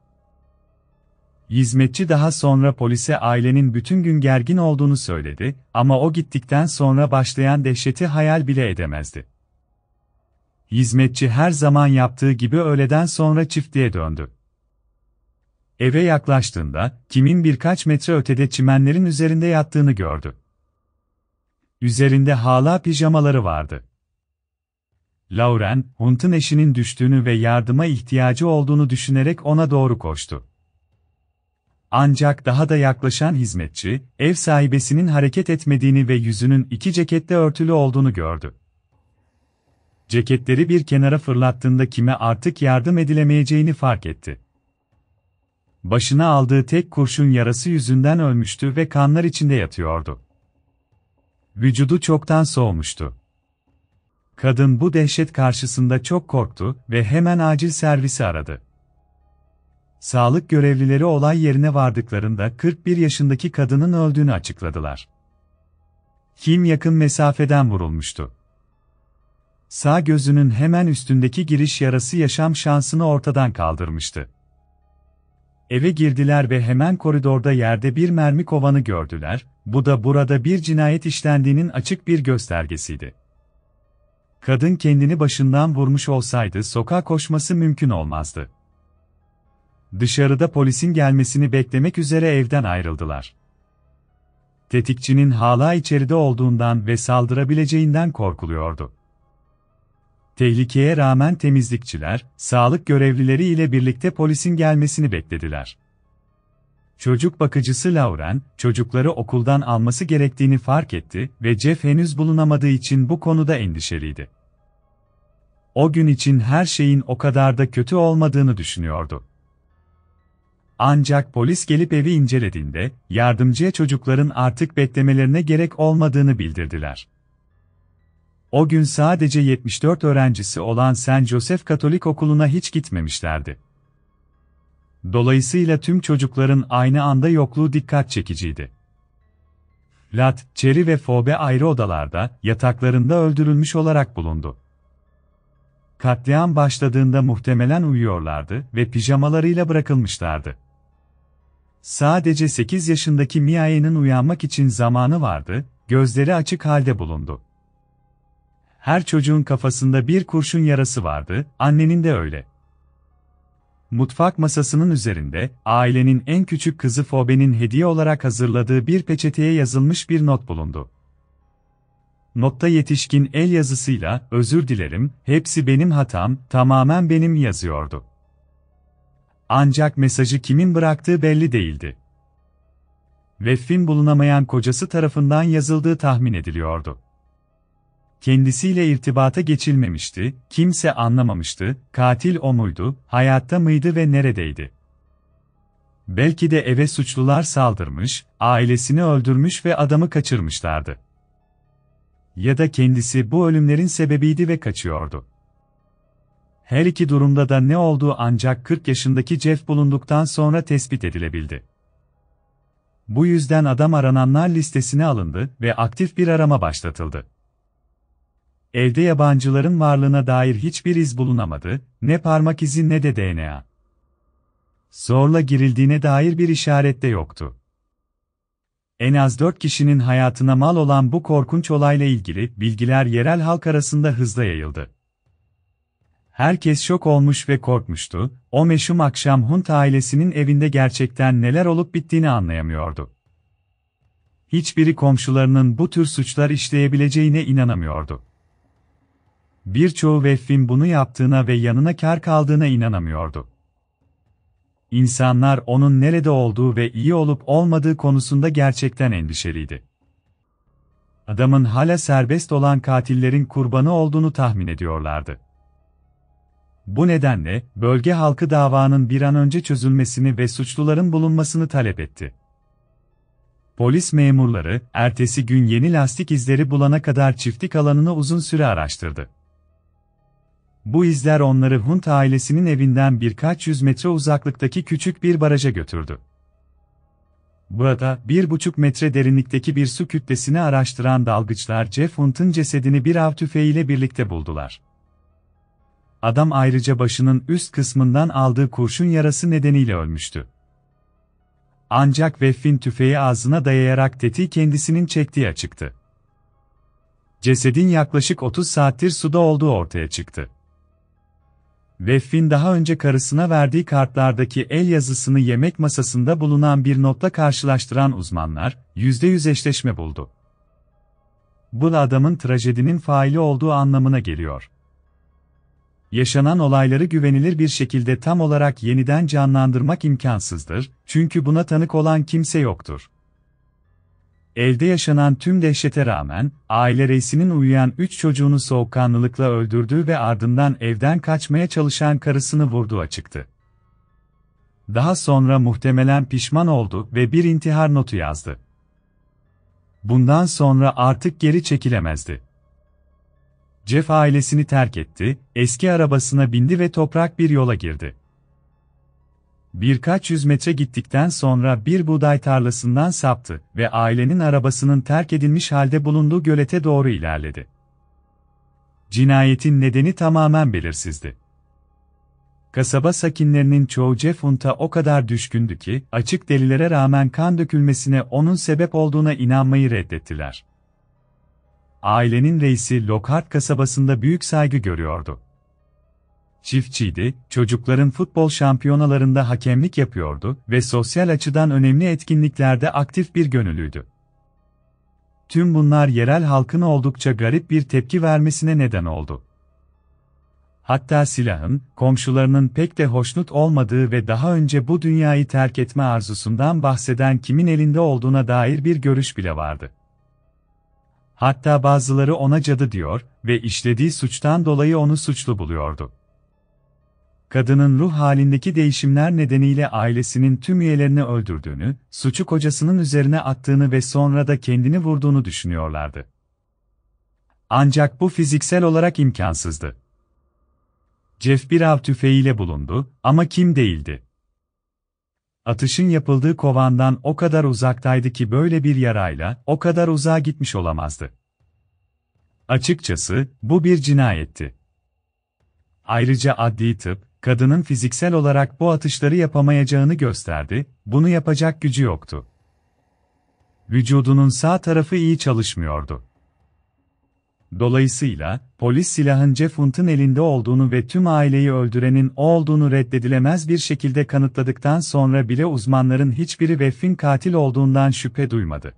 Speaker 1: Hizmetçi daha sonra polise ailenin bütün gün gergin olduğunu söyledi ama o gittikten sonra başlayan dehşeti hayal bile edemezdi. Hizmetçi her zaman yaptığı gibi öğleden sonra çiftliğe döndü. Eve yaklaştığında kimin birkaç metre ötede çimenlerin üzerinde yattığını gördü. Üzerinde hala pijamaları vardı. Lauren, Hunt'ın eşinin düştüğünü ve yardıma ihtiyacı olduğunu düşünerek ona doğru koştu. Ancak daha da yaklaşan hizmetçi, ev sahibesinin hareket etmediğini ve yüzünün iki ceketle örtülü olduğunu gördü. Ceketleri bir kenara fırlattığında kime artık yardım edilemeyeceğini fark etti. Başına aldığı tek kurşun yarası yüzünden ölmüştü ve kanlar içinde yatıyordu. Vücudu çoktan soğumuştu. Kadın bu dehşet karşısında çok korktu ve hemen acil servisi aradı. Sağlık görevlileri olay yerine vardıklarında 41 yaşındaki kadının öldüğünü açıkladılar. Kim yakın mesafeden vurulmuştu. Sağ gözünün hemen üstündeki giriş yarası yaşam şansını ortadan kaldırmıştı. Eve girdiler ve hemen koridorda yerde bir mermi kovanı gördüler. Bu da burada bir cinayet işlendiğinin açık bir göstergesiydi. Kadın kendini başından vurmuş olsaydı sokağa koşması mümkün olmazdı. Dışarıda polisin gelmesini beklemek üzere evden ayrıldılar. Tetikçinin hala içeride olduğundan ve saldırabileceğinden korkuluyordu. Tehlikeye rağmen temizlikçiler, sağlık görevlileri ile birlikte polisin gelmesini beklediler. Çocuk bakıcısı Lauren, çocukları okuldan alması gerektiğini fark etti ve Jeff henüz bulunamadığı için bu konuda endişeliydi. O gün için her şeyin o kadar da kötü olmadığını düşünüyordu. Ancak polis gelip evi incelediğinde, yardımcıya çocukların artık beklemelerine gerek olmadığını bildirdiler. O gün sadece 74 öğrencisi olan San Joseph Katolik Okulu'na hiç gitmemişlerdi. Dolayısıyla tüm çocukların aynı anda yokluğu dikkat çekiciydi. Lat, Cherry ve Fobe ayrı odalarda, yataklarında öldürülmüş olarak bulundu. Katliam başladığında muhtemelen uyuyorlardı ve pijamalarıyla bırakılmışlardı. Sadece 8 yaşındaki Miaye'nin uyanmak için zamanı vardı, gözleri açık halde bulundu. Her çocuğun kafasında bir kurşun yarası vardı, annenin de öyle. Mutfak masasının üzerinde, ailenin en küçük kızı Fobe'nin hediye olarak hazırladığı bir peçeteye yazılmış bir not bulundu. Notta yetişkin el yazısıyla, özür dilerim, hepsi benim hatam, tamamen benim yazıyordu. Ancak mesajı kimin bıraktığı belli değildi. Veff'in bulunamayan kocası tarafından yazıldığı tahmin ediliyordu. Kendisiyle irtibata geçilmemişti, kimse anlamamıştı, katil o muydu, hayatta mıydı ve neredeydi? Belki de eve suçlular saldırmış, ailesini öldürmüş ve adamı kaçırmışlardı. Ya da kendisi bu ölümlerin sebebiydi ve kaçıyordu. Her iki durumda da ne olduğu ancak 40 yaşındaki Jeff bulunduktan sonra tespit edilebildi. Bu yüzden adam arananlar listesine alındı ve aktif bir arama başlatıldı. Evde yabancıların varlığına dair hiçbir iz bulunamadı, ne parmak izi ne de DNA. Zorla girildiğine dair bir işaret de yoktu. En az 4 kişinin hayatına mal olan bu korkunç olayla ilgili bilgiler yerel halk arasında hızla yayıldı. Herkes şok olmuş ve korkmuştu, o meşhum akşam Hunt ailesinin evinde gerçekten neler olup bittiğini anlayamıyordu. Hiçbiri komşularının bu tür suçlar işleyebileceğine inanamıyordu. Birçoğu Veff'in bunu yaptığına ve yanına kar kaldığına inanamıyordu. İnsanlar onun nerede olduğu ve iyi olup olmadığı konusunda gerçekten endişeliydi. Adamın hala serbest olan katillerin kurbanı olduğunu tahmin ediyorlardı. Bu nedenle, bölge halkı davanın bir an önce çözülmesini ve suçluların bulunmasını talep etti. Polis memurları, ertesi gün yeni lastik izleri bulana kadar çiftlik alanını uzun süre araştırdı. Bu izler onları Hunt ailesinin evinden birkaç yüz metre uzaklıktaki küçük bir baraja götürdü. Burada, bir buçuk metre derinlikteki bir su kütlesini araştıran dalgıçlar Jeff Hunt'ın cesedini bir av tüfeğiyle birlikte buldular adam ayrıca başının üst kısmından aldığı kurşun yarası nedeniyle ölmüştü. Ancak Veffin tüfeği ağzına dayayarak tetiği kendisinin çektiği açıktı. Cesedin yaklaşık 30 saattir suda olduğu ortaya çıktı. Veffin daha önce karısına verdiği kartlardaki el yazısını yemek masasında bulunan bir notla karşılaştıran uzmanlar, %100 eşleşme buldu. Bu adamın trajedinin faili olduğu anlamına geliyor yaşanan olayları güvenilir bir şekilde tam olarak yeniden canlandırmak imkansızdır, çünkü buna tanık olan kimse yoktur. Evde yaşanan tüm dehşete rağmen, aile reisinin uyuyan üç çocuğunu soğukkanlılıkla öldürdüğü ve ardından evden kaçmaya çalışan karısını vurduğu açıktı. Daha sonra muhtemelen pişman oldu ve bir intihar notu yazdı. Bundan sonra artık geri çekilemezdi. Jeff ailesini terk etti, eski arabasına bindi ve toprak bir yola girdi. Birkaç yüz metre gittikten sonra bir buğday tarlasından saptı ve ailenin arabasının terk edilmiş halde bulunduğu gölete doğru ilerledi. Cinayetin nedeni tamamen belirsizdi. Kasaba sakinlerinin çoğu Jeff'unta o kadar düşkündü ki, açık delilere rağmen kan dökülmesine onun sebep olduğuna inanmayı reddettiler ailenin reisi Lockhart kasabasında büyük saygı görüyordu. Çiftçiydi, çocukların futbol şampiyonalarında hakemlik yapıyordu ve sosyal açıdan önemli etkinliklerde aktif bir gönüllüydü. Tüm bunlar yerel halkın oldukça garip bir tepki vermesine neden oldu. Hatta silahın, komşularının pek de hoşnut olmadığı ve daha önce bu dünyayı terk etme arzusundan bahseden kimin elinde olduğuna dair bir görüş bile vardı. Hatta bazıları ona cadı diyor ve işlediği suçtan dolayı onu suçlu buluyordu. Kadının ruh halindeki değişimler nedeniyle ailesinin tüm üyelerini öldürdüğünü, suçu kocasının üzerine attığını ve sonra da kendini vurduğunu düşünüyorlardı. Ancak bu fiziksel olarak imkansızdı. Jeff bir av tüfeğiyle bulundu ama kim değildi? Atışın yapıldığı kovandan o kadar uzaktaydı ki böyle bir yarayla o kadar uzağa gitmiş olamazdı. Açıkçası bu bir cinayetti. Ayrıca adli tıp, kadının fiziksel olarak bu atışları yapamayacağını gösterdi, bunu yapacak gücü yoktu. Vücudunun sağ tarafı iyi çalışmıyordu. Dolayısıyla, polis silahın Jeffunt'ın elinde olduğunu ve tüm aileyi öldürenin o olduğunu reddedilemez bir şekilde kanıtladıktan sonra bile uzmanların hiçbiri Veff'in katil olduğundan şüphe duymadı.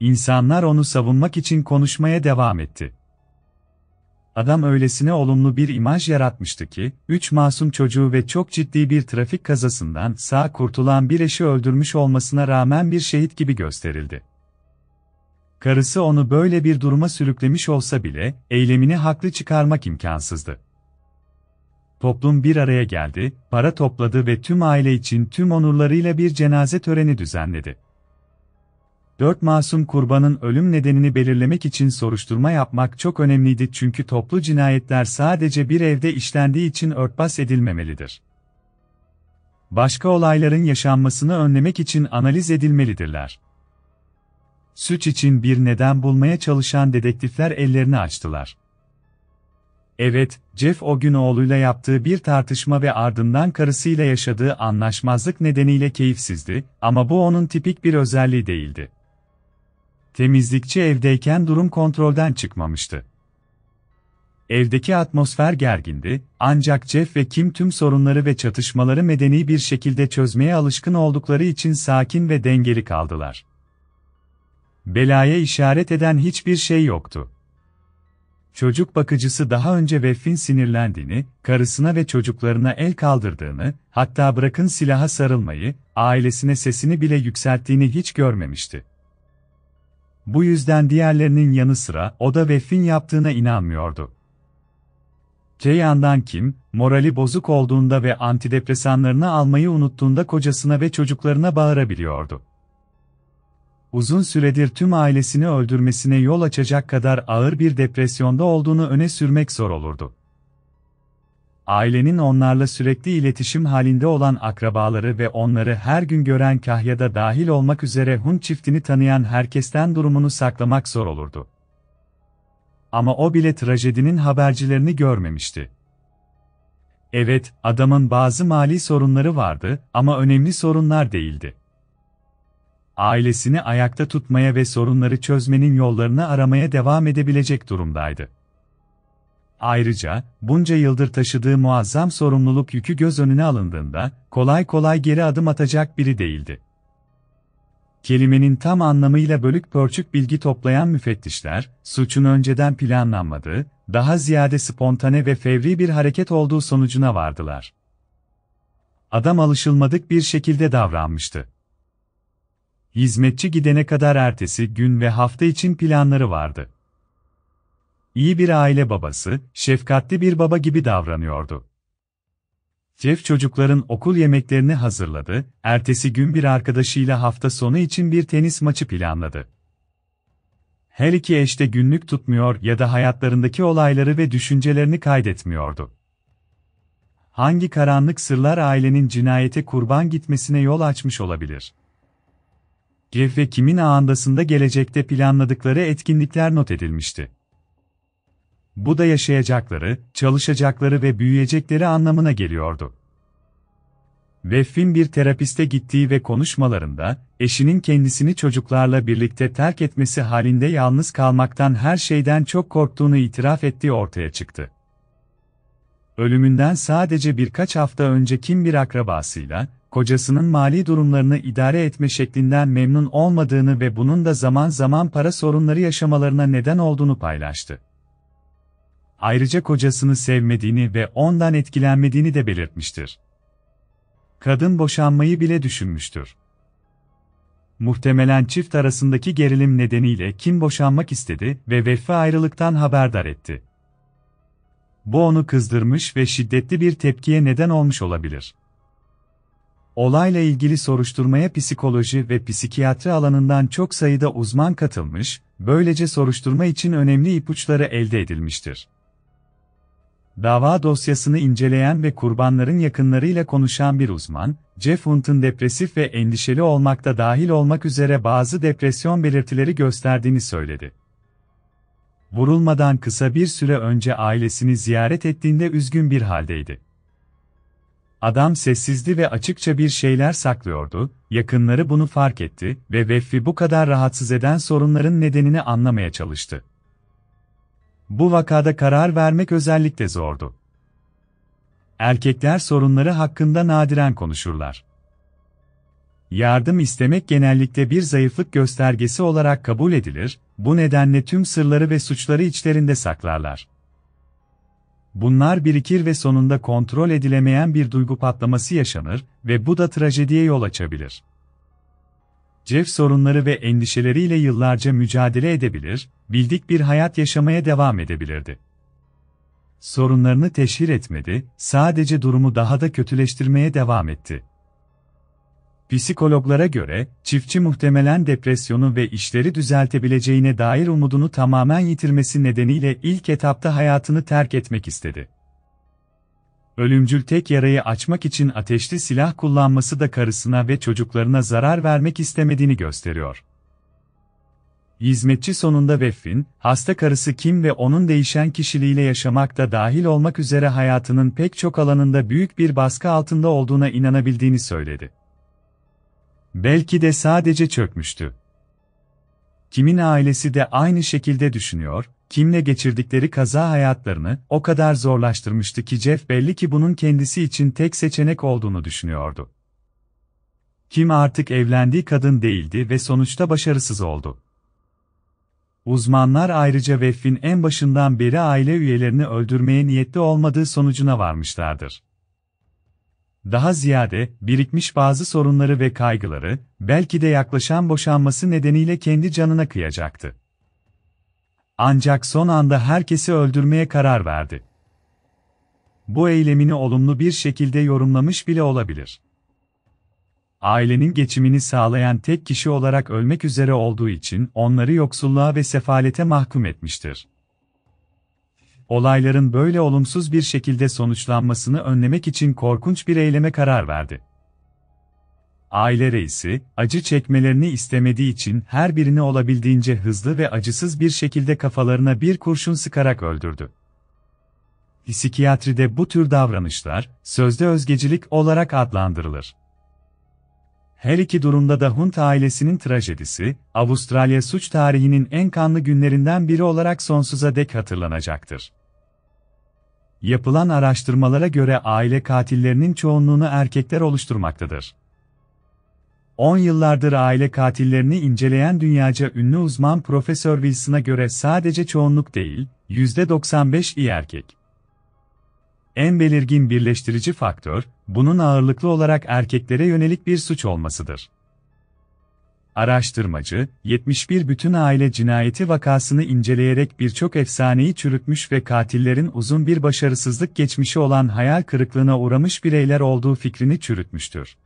Speaker 1: İnsanlar onu savunmak için konuşmaya devam etti. Adam öylesine olumlu bir imaj yaratmıştı ki, üç masum çocuğu ve çok ciddi bir trafik kazasından sağ kurtulan bir eşi öldürmüş olmasına rağmen bir şehit gibi gösterildi. Karısı onu böyle bir duruma sürüklemiş olsa bile, eylemini haklı çıkarmak imkansızdı. Toplum bir araya geldi, para topladı ve tüm aile için tüm onurlarıyla bir cenaze töreni düzenledi. Dört masum kurbanın ölüm nedenini belirlemek için soruşturma yapmak çok önemliydi çünkü toplu cinayetler sadece bir evde işlendiği için örtbas edilmemelidir. Başka olayların yaşanmasını önlemek için analiz edilmelidirler. Suç için bir neden bulmaya çalışan dedektifler ellerini açtılar. Evet, Jeff o gün oğluyla yaptığı bir tartışma ve ardından karısıyla yaşadığı anlaşmazlık nedeniyle keyifsizdi ama bu onun tipik bir özelliği değildi. Temizlikçi evdeyken durum kontrolden çıkmamıştı. Evdeki atmosfer gergindi, ancak Jeff ve Kim tüm sorunları ve çatışmaları medeni bir şekilde çözmeye alışkın oldukları için sakin ve dengeli kaldılar. Belaya işaret eden hiçbir şey yoktu. Çocuk bakıcısı daha önce Veff'in sinirlendiğini, karısına ve çocuklarına el kaldırdığını, hatta bırakın silaha sarılmayı, ailesine sesini bile yükselttiğini hiç görmemişti. Bu yüzden diğerlerinin yanı sıra o da Veff'in yaptığına inanmıyordu. Te Kim, morali bozuk olduğunda ve antidepresanlarını almayı unuttuğunda kocasına ve çocuklarına bağırabiliyordu uzun süredir tüm ailesini öldürmesine yol açacak kadar ağır bir depresyonda olduğunu öne sürmek zor olurdu. Ailenin onlarla sürekli iletişim halinde olan akrabaları ve onları her gün gören Kahya'da dahil olmak üzere Hun çiftini tanıyan herkesten durumunu saklamak zor olurdu. Ama o bile trajedinin habercilerini görmemişti. Evet, adamın bazı mali sorunları vardı ama önemli sorunlar değildi ailesini ayakta tutmaya ve sorunları çözmenin yollarını aramaya devam edebilecek durumdaydı. Ayrıca, bunca yıldır taşıdığı muazzam sorumluluk yükü göz önüne alındığında, kolay kolay geri adım atacak biri değildi. Kelimenin tam anlamıyla bölük pörçük bilgi toplayan müfettişler, suçun önceden planlanmadığı, daha ziyade spontane ve fevri bir hareket olduğu sonucuna vardılar. Adam alışılmadık bir şekilde davranmıştı. Hizmetçi gidene kadar ertesi gün ve hafta için planları vardı. İyi bir aile babası, şefkatli bir baba gibi davranıyordu. Jeff çocukların okul yemeklerini hazırladı, ertesi gün bir arkadaşıyla hafta sonu için bir tenis maçı planladı. Her iki eş de günlük tutmuyor ya da hayatlarındaki olayları ve düşüncelerini kaydetmiyordu. Hangi karanlık sırlar ailenin cinayete kurban gitmesine yol açmış olabilir? Jeff ve Kim'in ağındasında gelecekte planladıkları etkinlikler not edilmişti. Bu da yaşayacakları, çalışacakları ve büyüyecekleri anlamına geliyordu. Veff'in bir terapiste gittiği ve konuşmalarında, eşinin kendisini çocuklarla birlikte terk etmesi halinde yalnız kalmaktan her şeyden çok korktuğunu itiraf ettiği ortaya çıktı. Ölümünden sadece birkaç hafta önce kim bir akrabasıyla, kocasının mali durumlarını idare etme şeklinden memnun olmadığını ve bunun da zaman zaman para sorunları yaşamalarına neden olduğunu paylaştı. Ayrıca kocasını sevmediğini ve ondan etkilenmediğini de belirtmiştir. Kadın boşanmayı bile düşünmüştür. Muhtemelen çift arasındaki gerilim nedeniyle kim boşanmak istedi ve Vefa ayrılıktan haberdar etti. Bu onu kızdırmış ve şiddetli bir tepkiye neden olmuş olabilir. Olayla ilgili soruşturmaya psikoloji ve psikiyatri alanından çok sayıda uzman katılmış, böylece soruşturma için önemli ipuçları elde edilmiştir. Dava dosyasını inceleyen ve kurbanların yakınlarıyla konuşan bir uzman, Jeff Hunt'ın depresif ve endişeli olmakta dahil olmak üzere bazı depresyon belirtileri gösterdiğini söyledi. Vurulmadan kısa bir süre önce ailesini ziyaret ettiğinde üzgün bir haldeydi. Adam sessizdi ve açıkça bir şeyler saklıyordu, yakınları bunu fark etti ve Veffi bu kadar rahatsız eden sorunların nedenini anlamaya çalıştı. Bu vakada karar vermek özellikle zordu. Erkekler sorunları hakkında nadiren konuşurlar. Yardım istemek genellikle bir zayıflık göstergesi olarak kabul edilir, bu nedenle tüm sırları ve suçları içlerinde saklarlar. Bunlar birikir ve sonunda kontrol edilemeyen bir duygu patlaması yaşanır ve bu da trajediye yol açabilir. Jeff sorunları ve endişeleriyle yıllarca mücadele edebilir, bildik bir hayat yaşamaya devam edebilirdi. Sorunlarını teşhir etmedi, sadece durumu daha da kötüleştirmeye devam etti. Psikologlara göre, çiftçi muhtemelen depresyonu ve işleri düzeltebileceğine dair umudunu tamamen yitirmesi nedeniyle ilk etapta hayatını terk etmek istedi. Ölümcül tek yarayı açmak için ateşli silah kullanması da karısına ve çocuklarına zarar vermek istemediğini gösteriyor. Hizmetçi sonunda Veffin, hasta karısı Kim ve onun değişen kişiliğiyle yaşamakta dahil olmak üzere hayatının pek çok alanında büyük bir baskı altında olduğuna inanabildiğini söyledi. Belki de sadece çökmüştü. Kimin ailesi de aynı şekilde düşünüyor, kimle geçirdikleri kaza hayatlarını o kadar zorlaştırmıştı ki Jeff belli ki bunun kendisi için tek seçenek olduğunu düşünüyordu. Kim artık evlendiği kadın değildi ve sonuçta başarısız oldu. Uzmanlar ayrıca WEF'in en başından beri aile üyelerini öldürmeye niyetli olmadığı sonucuna varmışlardır. Daha ziyade, birikmiş bazı sorunları ve kaygıları, belki de yaklaşan boşanması nedeniyle kendi canına kıyacaktı. Ancak son anda herkesi öldürmeye karar verdi. Bu eylemini olumlu bir şekilde yorumlamış bile olabilir. Ailenin geçimini sağlayan tek kişi olarak ölmek üzere olduğu için onları yoksulluğa ve sefalete mahkum etmiştir olayların böyle olumsuz bir şekilde sonuçlanmasını önlemek için korkunç bir eyleme karar verdi. Aile reisi, acı çekmelerini istemediği için her birini olabildiğince hızlı ve acısız bir şekilde kafalarına bir kurşun sıkarak öldürdü. Psikiyatride bu tür davranışlar, sözde özgecilik olarak adlandırılır. Her iki durumda da Hunt ailesinin trajedisi, Avustralya suç tarihinin en kanlı günlerinden biri olarak sonsuza dek hatırlanacaktır. Yapılan araştırmalara göre aile katillerinin çoğunluğunu erkekler oluşturmaktadır. 10 yıllardır aile katillerini inceleyen dünyaca ünlü uzman Profesör Wilson'a göre sadece çoğunluk değil, %95 iyi erkek. En belirgin birleştirici faktör, bunun ağırlıklı olarak erkeklere yönelik bir suç olmasıdır. Araştırmacı, 71 bütün aile cinayeti vakasını inceleyerek birçok efsaneyi çürütmüş ve katillerin uzun bir başarısızlık geçmişi olan hayal kırıklığına uğramış bireyler olduğu fikrini çürütmüştür.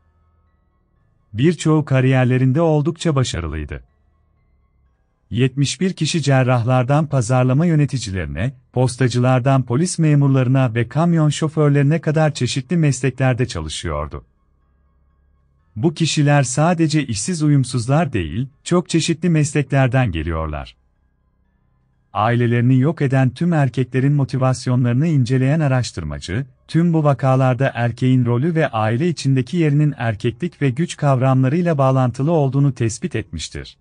Speaker 1: Birçoğu kariyerlerinde oldukça başarılıydı. 71 kişi cerrahlardan pazarlama yöneticilerine, postacılardan polis memurlarına ve kamyon şoförlerine kadar çeşitli mesleklerde çalışıyordu. Bu kişiler sadece işsiz uyumsuzlar değil, çok çeşitli mesleklerden geliyorlar. Ailelerini yok eden tüm erkeklerin motivasyonlarını inceleyen araştırmacı, tüm bu vakalarda erkeğin rolü ve aile içindeki yerinin erkeklik ve güç kavramlarıyla bağlantılı olduğunu tespit etmiştir.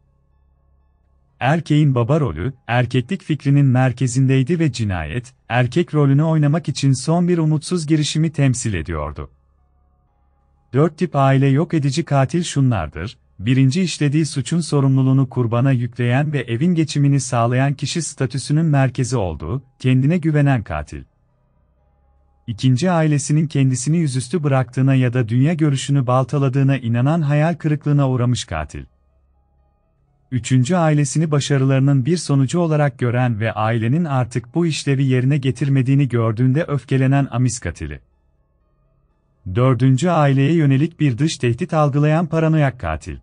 Speaker 1: Erkeğin baba rolü, erkeklik fikrinin merkezindeydi ve cinayet, erkek rolünü oynamak için son bir umutsuz girişimi temsil ediyordu. Dört tip aile yok edici katil şunlardır, birinci işlediği suçun sorumluluğunu kurbana yükleyen ve evin geçimini sağlayan kişi statüsünün merkezi olduğu, kendine güvenen katil. İkinci ailesinin kendisini yüzüstü bıraktığına ya da dünya görüşünü baltaladığına inanan hayal kırıklığına uğramış katil. Üçüncü ailesini başarılarının bir sonucu olarak gören ve ailenin artık bu işlevi yerine getirmediğini gördüğünde öfkelenen amis katili. Dördüncü aileye yönelik bir dış tehdit algılayan paranoyak katil.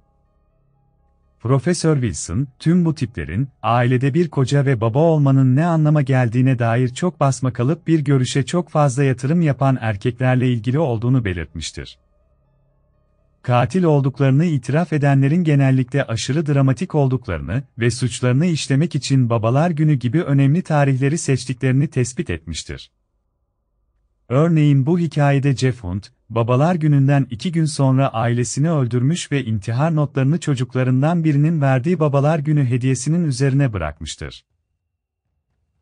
Speaker 1: Profesör Wilson, tüm bu tiplerin, ailede bir koca ve baba olmanın ne anlama geldiğine dair çok basma kalıp bir görüşe çok fazla yatırım yapan erkeklerle ilgili olduğunu belirtmiştir. Katil olduklarını itiraf edenlerin genellikle aşırı dramatik olduklarını ve suçlarını işlemek için babalar günü gibi önemli tarihleri seçtiklerini tespit etmiştir. Örneğin bu hikayede Jeff Hunt, babalar gününden iki gün sonra ailesini öldürmüş ve intihar notlarını çocuklarından birinin verdiği babalar günü hediyesinin üzerine bırakmıştır.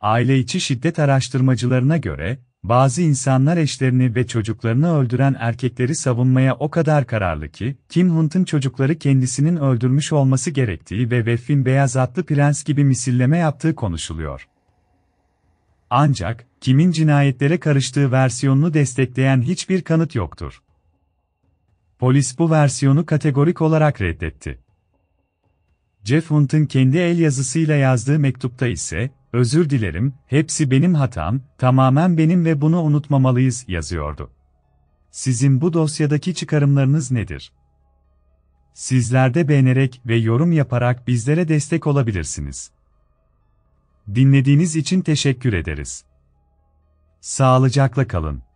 Speaker 1: Aile içi şiddet araştırmacılarına göre, bazı insanlar eşlerini ve çocuklarını öldüren erkekleri savunmaya o kadar kararlı ki, Kim Hunt'ın çocukları kendisinin öldürmüş olması gerektiği ve Veff'in Beyaz Atlı Prens gibi misilleme yaptığı konuşuluyor. Ancak, kimin cinayetlere karıştığı versiyonunu destekleyen hiçbir kanıt yoktur. Polis bu versiyonu kategorik olarak reddetti. Jeff Hunt'ın kendi el yazısıyla yazdığı mektupta ise, özür dilerim, hepsi benim hatam, tamamen benim ve bunu unutmamalıyız yazıyordu. Sizin bu dosyadaki çıkarımlarınız nedir? Sizler de beğenerek ve yorum yaparak bizlere destek olabilirsiniz. Dinlediğiniz için teşekkür ederiz. Sağlıcakla kalın.